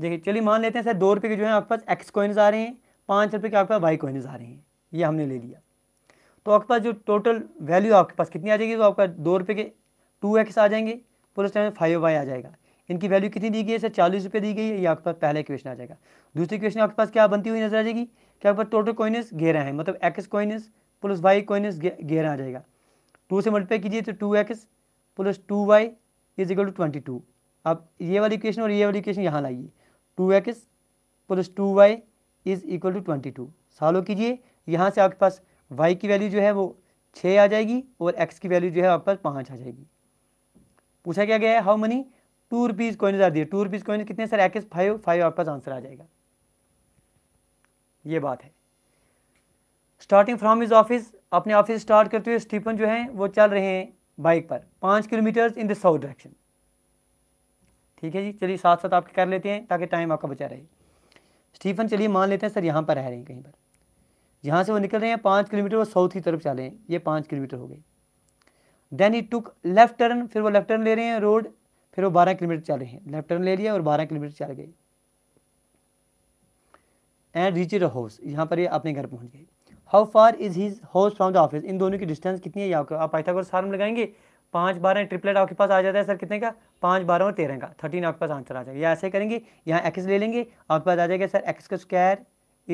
देखिए चलिए मान लेते हैं सर दो रुपये के जो है आपके पास एक्स कॉइन्स आ रहे हैं पाँच रुपये के आपके पास वाई कॉइन्स आ रहे हैं ये हमने ले लिया तो आपके पास जो टोटल वैल्यू आपके पास कितनी आ जाएगी तो आपका दो रुपये के टू एक्स आ जाएंगे प्लस टाइम फाइव वाई आ जाएगा इनकी वैल्यू कितनी दी गई है सर चालीस रुपये दी गई है ये आपके पास पहला क्वेश्चन आ जाएगा दूसरी क्वेश्चन आपके पास क्या बनती हुई नजर आ जाएगी क्या आपके पास टोटल कोइनस घेरा है मतलब X coins plus Y coins घेरा आ जाएगा टू से मल्टीपाई कीजिए तो two X plus two Y is equal to twenty two आप ये वाली क्वेश्चन और ये वाली क्वेश्चन यहाँ लाइए two X plus two Y is equal to twenty two solve कीजिए यहाँ से आपके पास वाई की वैल्यू जो है वो छः आ जाएगी और एक्स की वैल्यू जो है आपके पास पाँच आ जाएगी पूछा क्या गया है how many two rupees coins are there two rupees coins कितने सर एक्स फाइव फाइव आपके पास आंसर आ जाएगा ये बात है स्टार्टिंग फ्रॉम हिज ऑफिस अपने ऑफिस स्टार्ट करते हुए स्टीफन जो है वो चल रहे हैं बाइक पर पाँच kilometre in the south direction ठीक है जी चलिए साथ साथ आपके कर लेते हैं ताकि टाइम आपका बचा रहे स्टीफन चलिए मान लेते हैं सर यहाँ पर रह रहे हैं कहीं पर यहाँ से वो निकल रहे हैं पाँच किलोमीटर वो साउथ की तरफ चले हैं ये पाँच किलोमीटर हो गई then he took left turn फिर वो लेफ्ट टर्न ले रहे हैं रोड फिर वो बारह किलोमीटर चल रहे हैं लेफ्ट टर्न ले लिया और बारह किलोमीटर चल गए एंड रीच द हाउस यहाँ पर ये अपने घर पहुँच गए how far is his house from the office इन दोनों की डिस्टेंस कितनी है आपको आप पाइथागोरस में लगाएंगे पाँच बारह ट्रिपलेट आपके पास आ जाता है सर कितने का पाँच बारह और तेरह का थर्टीन आपके पास आंसर आ जाएगा या ऐसे करेंगे यहाँ एक्स ले लेंगे आपके पास आ जाएगा सर एक्स का स्क्वायर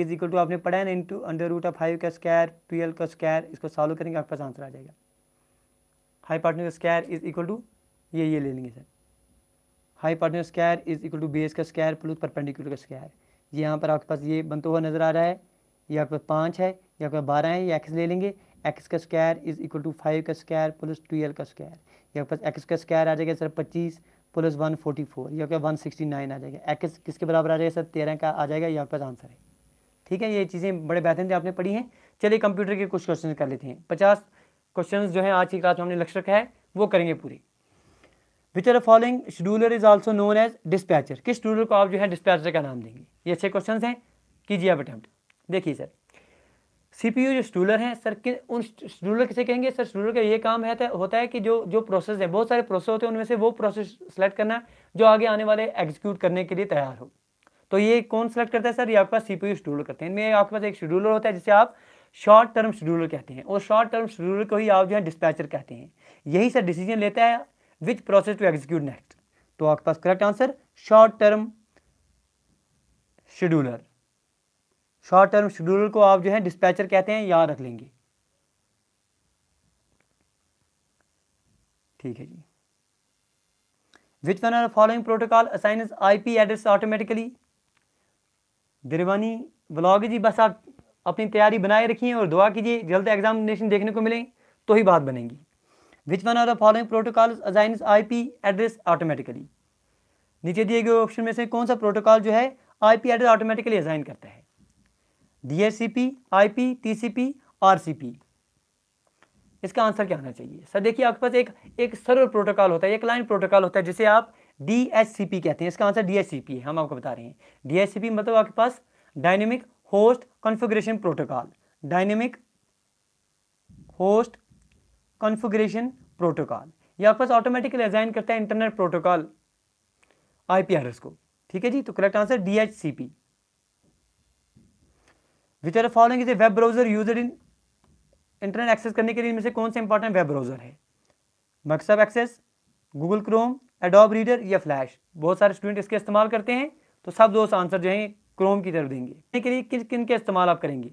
इज इक्वल टू आपने पढ़ा है ना अंडर रूट ऑफ फाइव का स्क्वायर ट्वेल्व का स्क्वायर इसको सॉल्व करेंगे आपके पास आंसर आ जाएगा हाई पार्टनर का स्क्वायर इज इक्वल टू ये ये ले लेंगे sir hypotenuse square is equal to base का स्क्वायर प्लस परपेंडिकुलर का स्क्वायर ये यहाँ पर आपके पास ये बनता हुआ नज़र आ रहा है ये आपके पास पाँच है ये आपके पास बारह है ये एक्स ले लेंगे एक्स का square is equal to five का स्क्वायर प्लस ट्वेल्व का स्क्वायर ये आपके पास एक्स का स्क्वायर आ जाएगा सर पच्चीस प्लस वन फोर्टी फोर ये आपका वन सिक्सटी नाइन आ जाएगा एक्स किसके बराबर आ जाएगा सर तेरह का आ जाएगा ये आपके पास आंसर है ठीक है ये चीज़ें बड़े बेहतरीन से आपने पढ़ी हैं चलिए कंप्यूटर के कुछ क्वेश्चन कर लेते हैं पचास क्वेश्चन जो है आज की क्लास में हमने लक्ष्य रखा है वो करेंगे पूरी which are following scheduler is also known as dispatcher किस शेड्यूलर को आप जो है डिस्पैचर का नाम देंगे ये अच्छे क्वेश्चन हैं कीजिए आप अटैम्प्ट देखिए सर यू जो शेड्यूलर हैं सर कि उन शेड्यूलर किसे कहेंगे सर शेड्यूलर का ये काम है होता है कि जो जो प्रोसेस है बहुत सारे प्रोसेस होते हैं उनमें से वो प्रोसेस सेलेक्ट करना जो आगे आने वाले एग्जीक्यूट करने के लिए तैयार हो तो ये कौन सेलेक्ट करता है सर ये आपके पास यू शेड्यूलर करते हैं इनमें आपके पास एक शेड्यूलर होता है जिसे आप शॉर्ट टर्म शेड्यूलर कहते हैं और शॉर्ट टर्म शेड्यूलर को ही आप जो है डिस्पैचर कहते हैं यही सर डिसीजन लेता है which process to execute next तो आपके पास correct answer short term scheduler short term scheduler को आप जो है डिस्पैचर कहते हैं याद रख लेंगे ठीक है जी which one are following protocol assign I P address automatically दिरवानी ब्लॉग जी बस आप अपनी तैयारी बनाए रखिए और दुआ कीजिए जल्द एग्जामिनेशन देखने को मिले तो ही बात बनेगी which one of the following protocol I P address automatically नीचे दिए गए ऑप्शन में से कौन सा प्रोटोकॉल जो है आई एड्रेस ऑटोमेटिकली अजाइन करता है डीएससीपी आर सी पी इसका आंसर क्या होना चाहिए सर देखिए आपके पास एक एक सर्वर प्रोटोकॉल होता है एक लाइन प्रोटोकॉल होता है जिसे आप डी कहते हैं इसका आंसर डी है हम आपको बता रहे हैं डी मतलब आपके पास dynamic host configuration protocol dynamic host configuration protocol ये आपके ऑटोमेटिकली असाइन करता है इंटरनेट प्रोटोकॉल आई पी को ठीक है जी तो correct answer D H C P which are following is a web browser user in internet access करने के लिए इनमें से कौन सा इंपॉर्टेंट वेब ब्राउजर है मकसब access Google Chrome Adobe Reader या फ्लैश बहुत सारे स्टूडेंट इसके इस्तेमाल करते हैं तो सब दोस्त आंसर जो है क्रोम की तरफ देंगे के लिए किन किन के इस्तेमाल आप करेंगे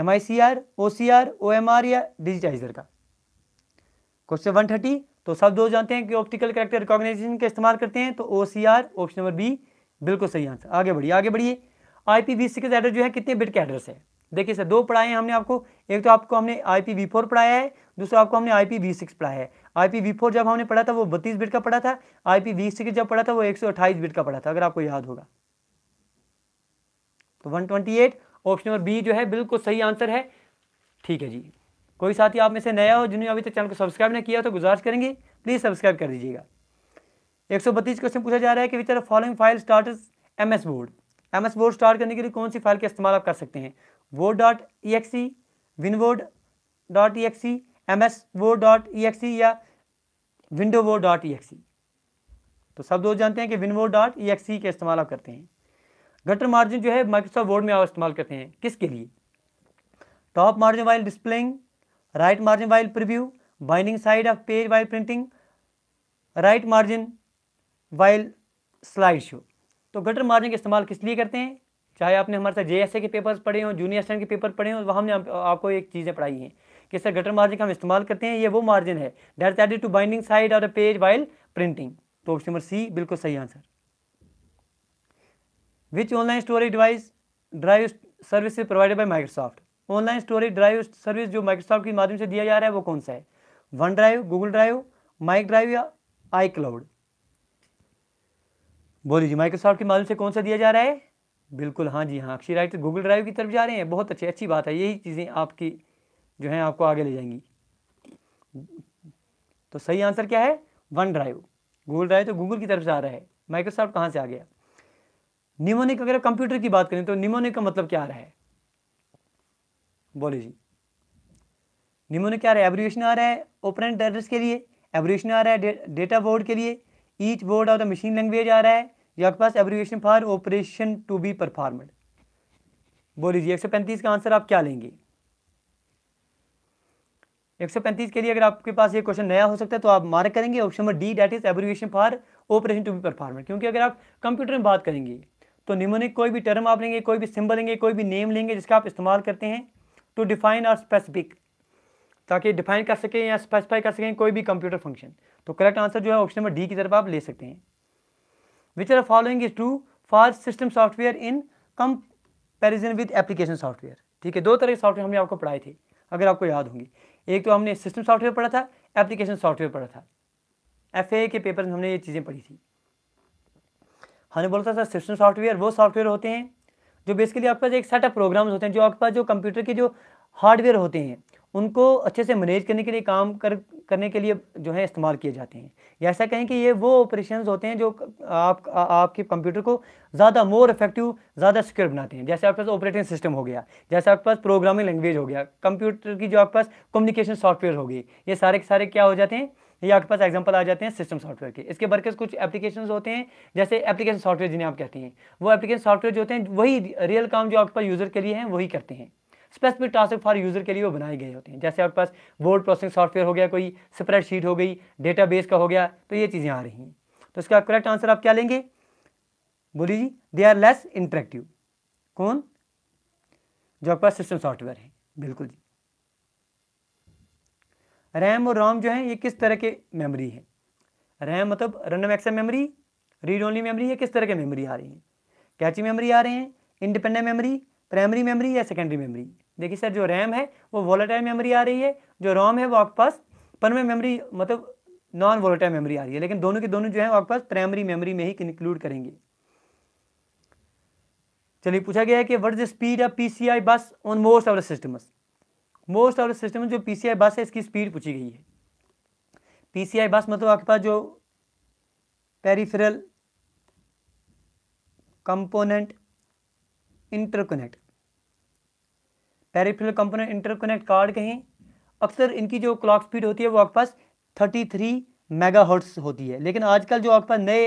M I C R O C R O M R या डिजिटाइजर का क्वेश्चन वन थर्टी तो सब दो जानते हैं कि ऑप्टिकल करेक्टर रिकॉग्नाइजेशन का इस्तेमाल करते हैं तो O C R option number B बिल्कुल सही आंसर आगे बढ़िए आगे बढ़िए I P V six address जो है कितने बिट का एड्रेस है देखिए सर दो पढ़ाए हैं हमने आपको एक तो आपको हमने आई पी वी फोर पढ़ाया है दूसरा आपको हमने आई पी वी सिक्स पढ़ाया है आई पी वी फोर जब हमने पढ़ा था वो बत्तीस बिट का पढ़ा था आई पी वी सिक्स जब पढ़ा था वो एक सौ अट्ठाईस बिट का पढ़ा था अगर आपको याद होगा तो one twenty eight option number B जो है बिल्कुल सही आंसर है ठीक है जी कोई साथी आप में से नया हो जिन्होंने अभी तक चैनल को सब्सक्राइब नहीं किया तो गुजारिश करेंगे प्लीज़ सब्सक्राइब कर दीजिएगा एक सौ बत्तीस क्वेश्चन पूछा जा रहा है कि which are following file start M S board M S board start करने के लिए कौन सी फाइल का इस्तेमाल आप कर सकते हैं वो dot E X C word dot E X C M S वो डॉट ई एक्स सी या विंडो वो डॉट ई एक्स सी तो सब दोस्त जानते हैं कि विन वो डॉट ई एक्स सी का इस्तेमाल आप करते हैं गटर मार्जिन जो है माइक्रोसॉफ्ट वर्ड में आप इस्तेमाल करते हैं किसके लिए top margin while displaying right margin while preview binding side of page while printing right margin while slide show तो गटर मार्जिन का इस्तेमाल किस लिए करते हैं चाहे आपने हमारे साथ जे के पेपर्स पढ़े हों जूनियर स्टैंड के पेपर पढ़े हों वहाँ हमने आप, आपको एक चीज़ें पढ़ाई हैं कि सर गटर मार्जिन का हम इस्तेमाल करते हैं ये वो मार्जिन है direct added to binding side और पेज वाइल प्रिंटिंग तो ऑप्शन नंबर सी बिल्कुल सही answer Which online storage device drive service is provided by Microsoft? Online storage drive service जो माइक्रोसॉफ्ट के माध्यम से दिया जा रहा है वो कौन सा है one drive Google drive mike drive या आई क्लाउड बोलिए जी माइक्रोसॉफ्ट के माध्यम से कौन सा दिया जा रहा है बिल्कुल हाँ जी हाँ अक्षी राइट गूगल ड्राइव की तरफ जा रहे हैं बहुत अच्छी अच्छी बात है यही चीज़ें आपकी जो है आपको आगे ले जाएंगी तो सही आंसर क्या है वन ड्राइव गूगल ड्राइव तो गूगल की तरफ से आ रहा है माइक्रोसॉफ्ट कहाँ से आ गया निमोनिक अगर कंप्यूटर की बात करें तो निमोनिक का मतलब क्या आ रहा है बोलिए जी निमोनिक क्या आ रहा है एब्रीवेशन आ रहा है ओपरेंट एड्रेस के लिए एब्रीवेशन आ रहा है डेटा बोर्ड के लिए each board of the machine language आ रहा है या आपके पास abbreviation for operation to be performed बोलिए जी एक सौ पैंतीस का आंसर आप क्या लेंगे एक सौ पैंतीस के लिए अगर आपके पास ये क्वेश्चन नया हो सकता है तो आप मार्क करेंगे option number D that is abbreviation for operation to be performant क्योंकि अगर आप कंप्यूटर में बात करेंगे तो निमोनिक कोई भी टर्म आप लेंगे कोई भी सिंबल लेंगे कोई भी नेम लेंगे जिसका आप इस्तेमाल करते हैं टू डिफाइन और स्पेसिफिक ताकि डिफाइन कर सकें या स्पेसिफाई कर सकें कोई भी कंप्यूटर फंक्शन तो करेक्ट आंसर जो है ऑप्शन नंबर डी की तरफ आप ले सकते हैं which are following is true for system software in comparison with application software ठीक है दो तरह के सॉफ्टवेयर हमने आपको पढ़ाए थे अगर आपको याद होंगी एक तो हमने सिस्टम सॉफ्टवेयर पढ़ा था एप्लीकेशन सॉफ्टवेयर पढ़ा था एफ के पेपर में हमने ये चीज़ें पढ़ी थी हमने बोला था सर सिस्टम सॉफ्टवेयर वो सॉफ्टवेयर होते हैं जो बेसिकली आपके पास एक सेट ऑफ प्रोग्राम्स होते हैं जो आपके पास जो कंप्यूटर के जो हार्डवेयर होते हैं उनको अच्छे से मैनेज करने के लिए काम कर करने के लिए जो है इस्तेमाल किए जाते हैं या ऐसा कहें कि ये वो ऑपरेशन होते हैं जो आप आ, आपके कंप्यूटर को ज़्यादा मोर इफेक्टिव ज़्यादा सिक्योर बनाते हैं जैसे आपके पास ऑपरेटिंग सिस्टम हो गया जैसे आपके पास प्रोग्रामिंग लैंग्वेज हो गया कंप्यूटर की जो आपके पास कम्युनिकेशन सॉफ्टवेयर हो गई ये सारे के सारे क्या हो जाते हैं ये आपके पास एग्जाम्पल आ जाते हैं सिस्टम सॉफ्टवेयर के इसके बरकस कुछ एप्लीकेशन होते हैं जैसे एप्लीकेशन सॉफ्टवेयर जिन्हें आप कहते हैं वो एप्लीकेशन सॉफ्टवेयर जो होते हैं वही रियल काम जो आपके पास यूज़र के लिए हैं वही करते हैं स्पेसिफिक टास्क फॉर यूज़र के लिए वो बनाए गए होते हैं जैसे आपके पास वर्ड प्रोसेसिंग सॉफ्टवेयर हो गया कोई स्प्रेडशीट हो गई बेस का हो गया तो ये चीज़ें आ रही हैं तो इसका करेक्ट आंसर आप क्या लेंगे बोलिए जी दे आर लेस इंटरेक्टिव कौन जो आपके पास सिस्टम सॉफ्टवेयर है बिल्कुल जी रैम और रोम जो है ये किस तरह के मेमोरी है रैम मतलब random access memory read only memory या किस तरह के मेमोरी आ रही हैं कैची मेमोरी आ रहे हैं इंडिपेंडेंट मेमोरी प्राइमरी मेमोरी या सेकेंडरी मेमोरी देखिए सर जो रैम है वो वॉलेटाइल मेमोरी आ रही है जो रोम है वो आपके पास परमानेंट मेमोरी मतलब नॉन वॉलेटाइल मेमोरी आ रही है लेकिन दोनों के दोनों जो है आपके पास प्राइमरी मेमोरी में ही इंक्लूड करेंगे चलिए पूछा गया है कि what is the speed of I bus on most of the systems most of the system जो पी सी आई बस है इसकी स्पीड पूछी गई है पी सी आई बस मतलब आपके पास जो peripheral component interconnect peripheral component interconnect card कहें अक्सर इनकी जो क्लॉक स्पीड होती है वो आपके पास थर्टी थ्री मेगा होती है लेकिन आजकल जो आपके पास नए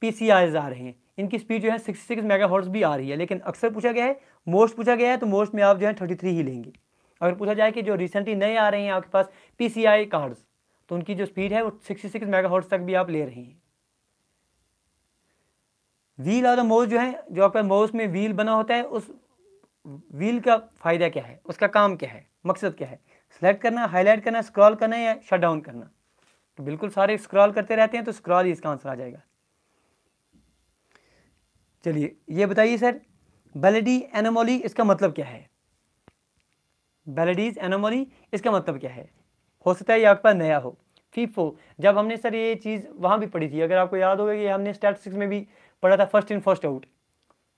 पी सी आ रहे हैं इनकी स्पीड जो है सिक्सटी सिक्स मेगा भी आ रही है लेकिन अक्सर पूछा गया है मोस्ट पूछा गया है तो मोस्ट में आप जो है थ्री ही लेंगे अगर पूछा जाए कि जो रिसेंटली नए आ रहे हैं आपके पास पी सी आई कार्ड्स तो उनकी जो स्पीड है वो सिक्सटी सिक्स मेगा तक भी आप ले रहे हैं व्हील और मोज जो है जो आपके मोज में व्हील बना होता है उस व्हील का फ़ायदा क्या है उसका काम क्या है मकसद क्या है सेलेक्ट करना हाईलाइट करना स्क्रॉल करना या शट डाउन करना तो बिल्कुल सारे स्क्रॉल करते रहते हैं तो स्क्रॉल ही इसका आंसर आ जाएगा चलिए ये बताइए सर बेलेडी एनोमोली इसका मतलब क्या है बेलेडीज एनोमली इसका मतलब क्या है हो सकता है ये आपके पास नया हो फीफो जब हमने सर ये चीज़ वहाँ भी पढ़ी थी अगर आपको याद होगा कि हमने स्टैटिस्टिक्स में भी पढ़ा था फर्स्ट इन फर्स्ट आउट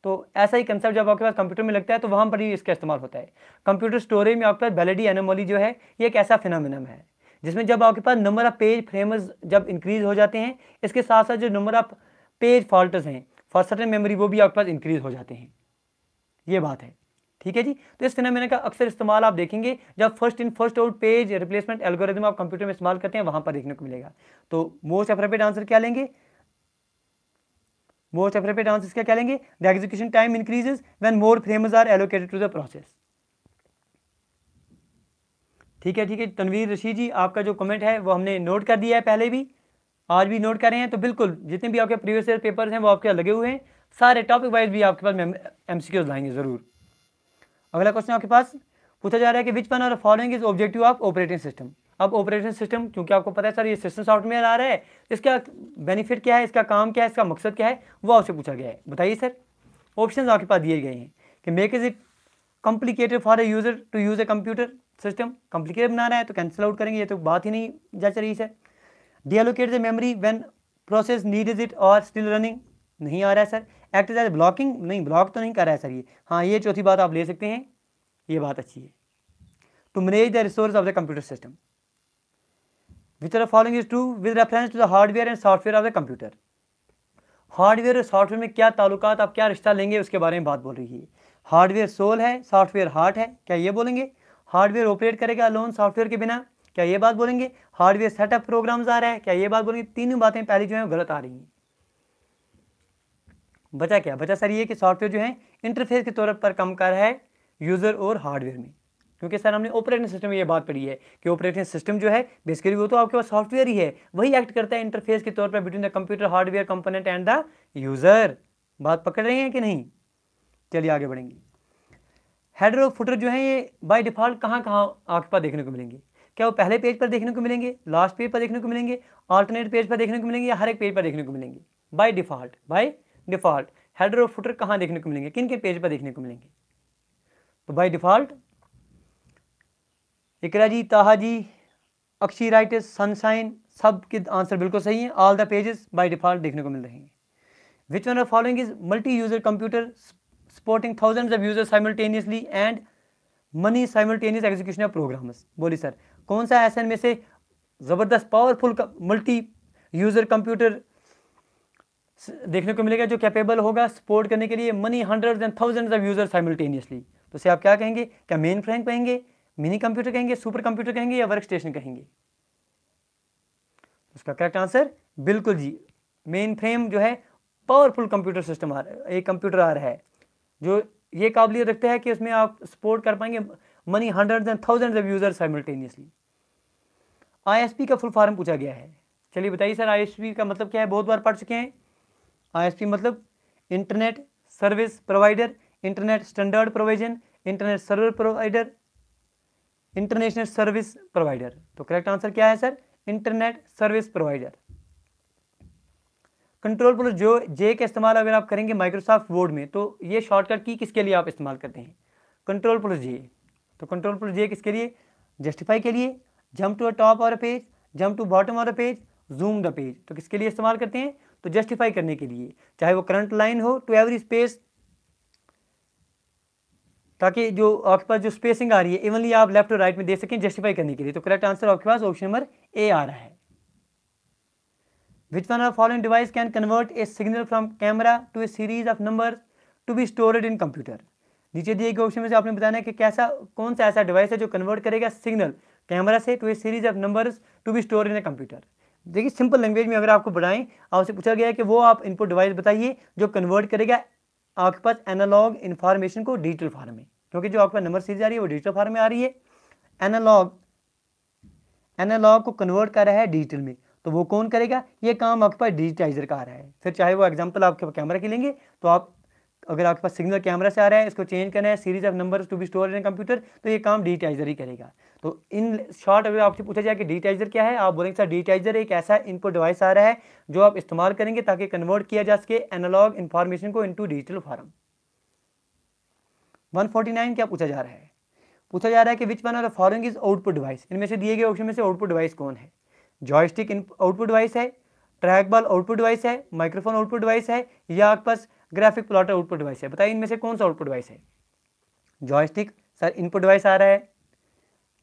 तो ऐसा ही कंसेप्ट जब आपके पास कंप्यूटर में लगता है तो वहाँ पर ही इसका इस्तेमाल होता है कंप्यूटर स्टोरेज में आपके पास बेलडी एनोमली जो है ये एक ऐसा फिनमिनम है जिसमें जब आपके पास नंबर ऑफ पेज फ्रेमर्स जब इंक्रीज हो जाते हैं इसके साथ साथ जो नंबर ऑफ पेज फॉल्टज हैं फॉर सर्टन मेमोरी वो भी आपके पास इंक्रीज हो जाते हैं ये बात है ठीक है जी तो इस फिनमिन का अक्सर इस्तेमाल आप देखेंगे जब first in first out page replacement algorithm आप कंप्यूटर में इस्तेमाल करते हैं वहां पर देखने को मिलेगा तो मोस्ट अप्रोप्रिएट आंसर क्या लेंगे मोस्ट अप्रोप्रिएट आंसर क्या क्या लेंगे the execution time increases when more frames are allocated to the process ठीक है ठीक है तनवीर रशीद जी आपका जो कमेंट है वो हमने नोट कर दिया है पहले भी आज भी नोट कर रहे हैं तो बिल्कुल जितने भी आपके प्रीवियस पेपर्स हैं वो आपके लगे हुए हैं सारे टॉपिक वाइज भी आपके पास एम सी लाएंगे ज़रूर अगला क्वेश्चन आपके पास पूछा जा रहा है कि which one or following is objective of operating system अब ऑपरेटिंग सिस्टम क्योंकि आपको पता है सर ये सिस्टम सॉफ्टवेयर आ रहा है इसका बेनिफिट क्या है इसका काम क्या है इसका मकसद क्या है वो आपसे पूछा गया है बताइए सर ऑप्शन आपके पास दिए गए हैं कि make is it complicated for a user to use a computer system complicated बना रहा है तो कैंसिल आउट करेंगे ये तो बात ही नहीं जा रही sir deallocate the memory when process need is it or still running नहीं आ रहा है सर एक्ट एज ब्लॉकिंग नहीं ब्लॉक तो नहीं कर रहा है सर ये हाँ ये चौथी बात आप ले सकते हैं ये बात अच्छी है to manage the resource of the computer system which are following is to with reference to the hardware and software of the computer hardware और सॉफ्टवेयर में क्या ताल्लुकात आप क्या रिश्ता लेंगे उसके बारे में बात बोल रही है हार्डवेयर सोल है सॉफ्टवेयर हार्ट है क्या ये बोलेंगे हार्डवेयर ऑपरेट करेगा लोन सॉफ्टवेयर के बिना क्या ये बात बोलेंगे हार्डवेयर सेटअप प्रोग्राम्स आ रहा है क्या ये बात बोलेंगे तीनों बातें पहले जो है गलत आ रही हैं बचा क्या बचा सर ये कि सॉफ्टवेयर जो है इंटरफेस के तौर पर कम कर है यूज़र और हार्डवेयर में क्योंकि सर हमने ऑपरेटिंग सिस्टम में ये बात पढ़ी है कि ऑपरेटिंग सिस्टम जो है बेसिकली वो तो आपके पास सॉफ्टवेयर ही है वही एक्ट करता है इंटरफेस के तौर पर between the computer hardware component and the user बात पकड़ रहे हैं कि नहीं चलिए आगे बढ़ेंगे हेडर और फुटर जो है ये बाय डिफ़ॉल्ट कहाँ कहाँ आपके पास देखने को मिलेंगे क्या वो पहले पेज पर देखने को मिलेंगे लास्ट पेज पर देखने को मिलेंगे ऑल्टरनेट पेज पर देखने को मिलेंगे या हर एक पेज पर देखने को मिलेंगे by default by default header और फुटर कहाँ देखने को मिलेंगे किन के पेज पर देखने को मिलेंगे तो बाई डिफ़ॉल्ट इकरा जी ताहा जी अक्षी राइट सनशाइन सब के आंसर बिल्कुल सही हैं all the pages by default देखने को मिल रहे हैं which one of following is multi user computer supporting thousands of user simultaneously and many simultaneous execution of programs बोली सर कौन सा ऐसा इनमें से ज़बरदस्त पावरफुल मल्टी यूज़र कंप्यूटर देखने को मिलेगा जो कैपेबल होगा सपोर्ट करने के लिए many hundred and thousand of user simultaneously तो उसे आप क्या कहेंगे क्या मेन फ्रेम कहेंगे मिनी कंप्यूटर कहेंगे सुपर कंप्यूटर कहेंगे या वर्क स्टेशन कहेंगे उसका करेक्ट आंसर बिल्कुल जी मेन फ्रेम जो है पावरफुल कंप्यूटर सिस्टम आ रहा है एक कंप्यूटर आ रहा है जो ये काबिलियत रखता है कि उसमें आप सपोर्ट कर पाएंगे many hundred and thousand of user simultaneously ISP का फुल फॉर्म पूछा गया है चलिए बताइए सर पी का मतलब क्या है बहुत बार पढ़ चुके हैं आईएसपी मतलब internet service provider internet standard provision internet server provider international service provider तो करेक्ट आंसर क्या है sir internet service provider control plus जो जे का इस्तेमाल अगर आप करेंगे माइक्रोसॉफ्ट वर्ड में तो ये शॉर्टकट की किसके लिए आप इस्तेमाल करते हैं कंट्रोल प्लस जे तो कंट्रोल प्लस जे किसके लिए जस्टिफाई के लिए jump to a top or a page jump to bottom or a page zoom the page तो किसके लिए इस्तेमाल करते हैं तो जस्टिफाई करने के लिए चाहे वो करंट लाइन हो टू एवरी स्पेस ताकि जो आपके पास जो स्पेसिंग आ रही है इवनली आप लेफ्ट और राइट में दे सकें जस्टिफाई करने के लिए तो करेक्ट आंसर आपके पास ऑप्शन नंबर ए आ रहा है which one of following device can convert a signal from camera to a series of number to be stored in computer नीचे दिए गए ऑप्शन में से आपने बताना है कि कैसा कौन सा ऐसा डिवाइस है जो कन्वर्ट करेगा सिग्नल कैमरा से to a series of number to be store in a computer देखिए सिंपल लैंग्वेज में अगर आपको बढ़ाएं आपसे पूछा गया है कि वो आप इनपुट डिवाइस बताइए जो कन्वर्ट करेगा आपके पास एनालॉग इन्फॉर्मेशन को डिजिटल फॉर्म में क्योंकि जो आपके पास नंबर सीरीज आ रही है वो डिजिटल फॉर्म में आ रही है एनालॉग एनालॉग को कन्वर्ट कर रहा है डिजिटल में तो वो कौन करेगा ये काम आपके पास डिजिटाइजर का आ रहा है फिर चाहे वो एग्जाम्पल आपके पास कैमरा की लेंगे तो आप अगर आपके पास सिग्नल कैमरा से आ रहा है इसको चेंज करना है series of number to be store in computer तो ये काम डिजिटाइजर ही करेगा तो इन शॉर्ट अभी आपसे पूछा जाए कि डिटाइजर क्या है आप बोलेंगे सर डिटाइजर एक ऐसा इनपुट डिवाइस आ रहा है जो आप इस्तेमाल करेंगे ताकि कन्वर्ट किया जा सके एनालॉग इन्फॉर्मेशन को इनटू डिजिटल फॉर्म 149 क्या पूछा जा रहा है पूछा जा रहा है कि which one of the following is output device इनमें से दिए गए ऑप्शन में से आउटपुट डिवाइस कौन है जॉयस्टिक आउटपुट डिवाइस है ट्रैक बॉल आउटपुट डिवाइस है माइक्रोफोन आउटपुट डिवाइस है या आपके पास ग्राफिक प्लॉटर आउटपुट डिवाइस है बताइए इनमें से कौन सा आउटपुट डिवाइस है जॉयस्टिक सर इनपुट डिवाइस आ रहा है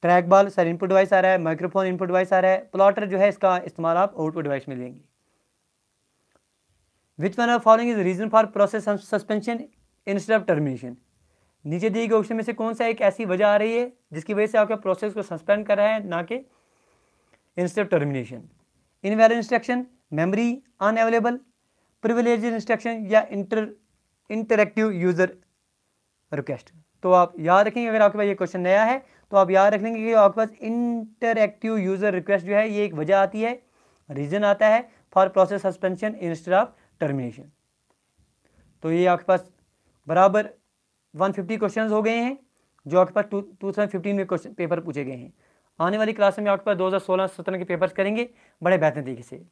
track ball sir input device आ रहा है माइक्रोफोन इनपुट डिवाइस आ रहा है प्लॉटर जो है इसका इस्तेमाल आप आउटपुट डिवाइस में लेंगे which one of following is reason for process suspension instead of termination नीचे दिए गए ऑप्शन में से कौन सा एक ऐसी वजह आ रही है जिसकी वजह से आपका प्रोसेस को सस्पेंड कर रहा है ना कि instead termination invalid instruction memory unavailable privilege instruction या इंटर इंटरेक्टिव यूज़र रिक्वेस्ट तो आप याद रखेंगे अगर आपके पास ये क्वेश्चन नया है तो आप याद रख लेंगे कि आपके पास इंटरक्टिव यूज़र रिक्वेस्ट जो है ये एक वजह आती है रीज़न आता है for process suspension instead of termination तो ये आपके पास बराबर 150 फिफ्टी क्वेश्चन हो गए हैं जो आपके पास टू में क्वेश्चन पेपर पूछे गए हैं आने वाली क्लास में आपके पास दो हज़ार के पेपर्स करेंगे बड़े बेहतर तरीके से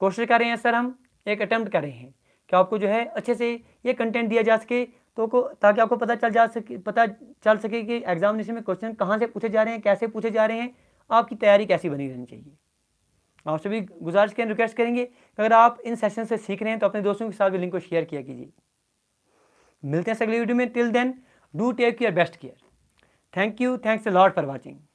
कोशिश कर रहे हैं सर हम एक अटैम्प्ट कर रहे हैं कि आपको जो है अच्छे से ये कंटेंट दिया जा सके तो को ताकि आपको पता चल जा सके पता चल सके कि एग्जामिनेशन में क्वेश्चन कहाँ से पूछे जा रहे हैं कैसे पूछे जा रहे हैं आपकी तैयारी कैसी बनी रहनी चाहिए आप सभी गुजारिश करें रिक्वेस्ट करेंगे कि अगर आप इन सेशन से सीख रहे हैं तो अपने दोस्तों के साथ भी लिंक को शेयर किया कीजिए मिलते हैं अगली वीडियो में till then do take your best care thank you thanks a for watching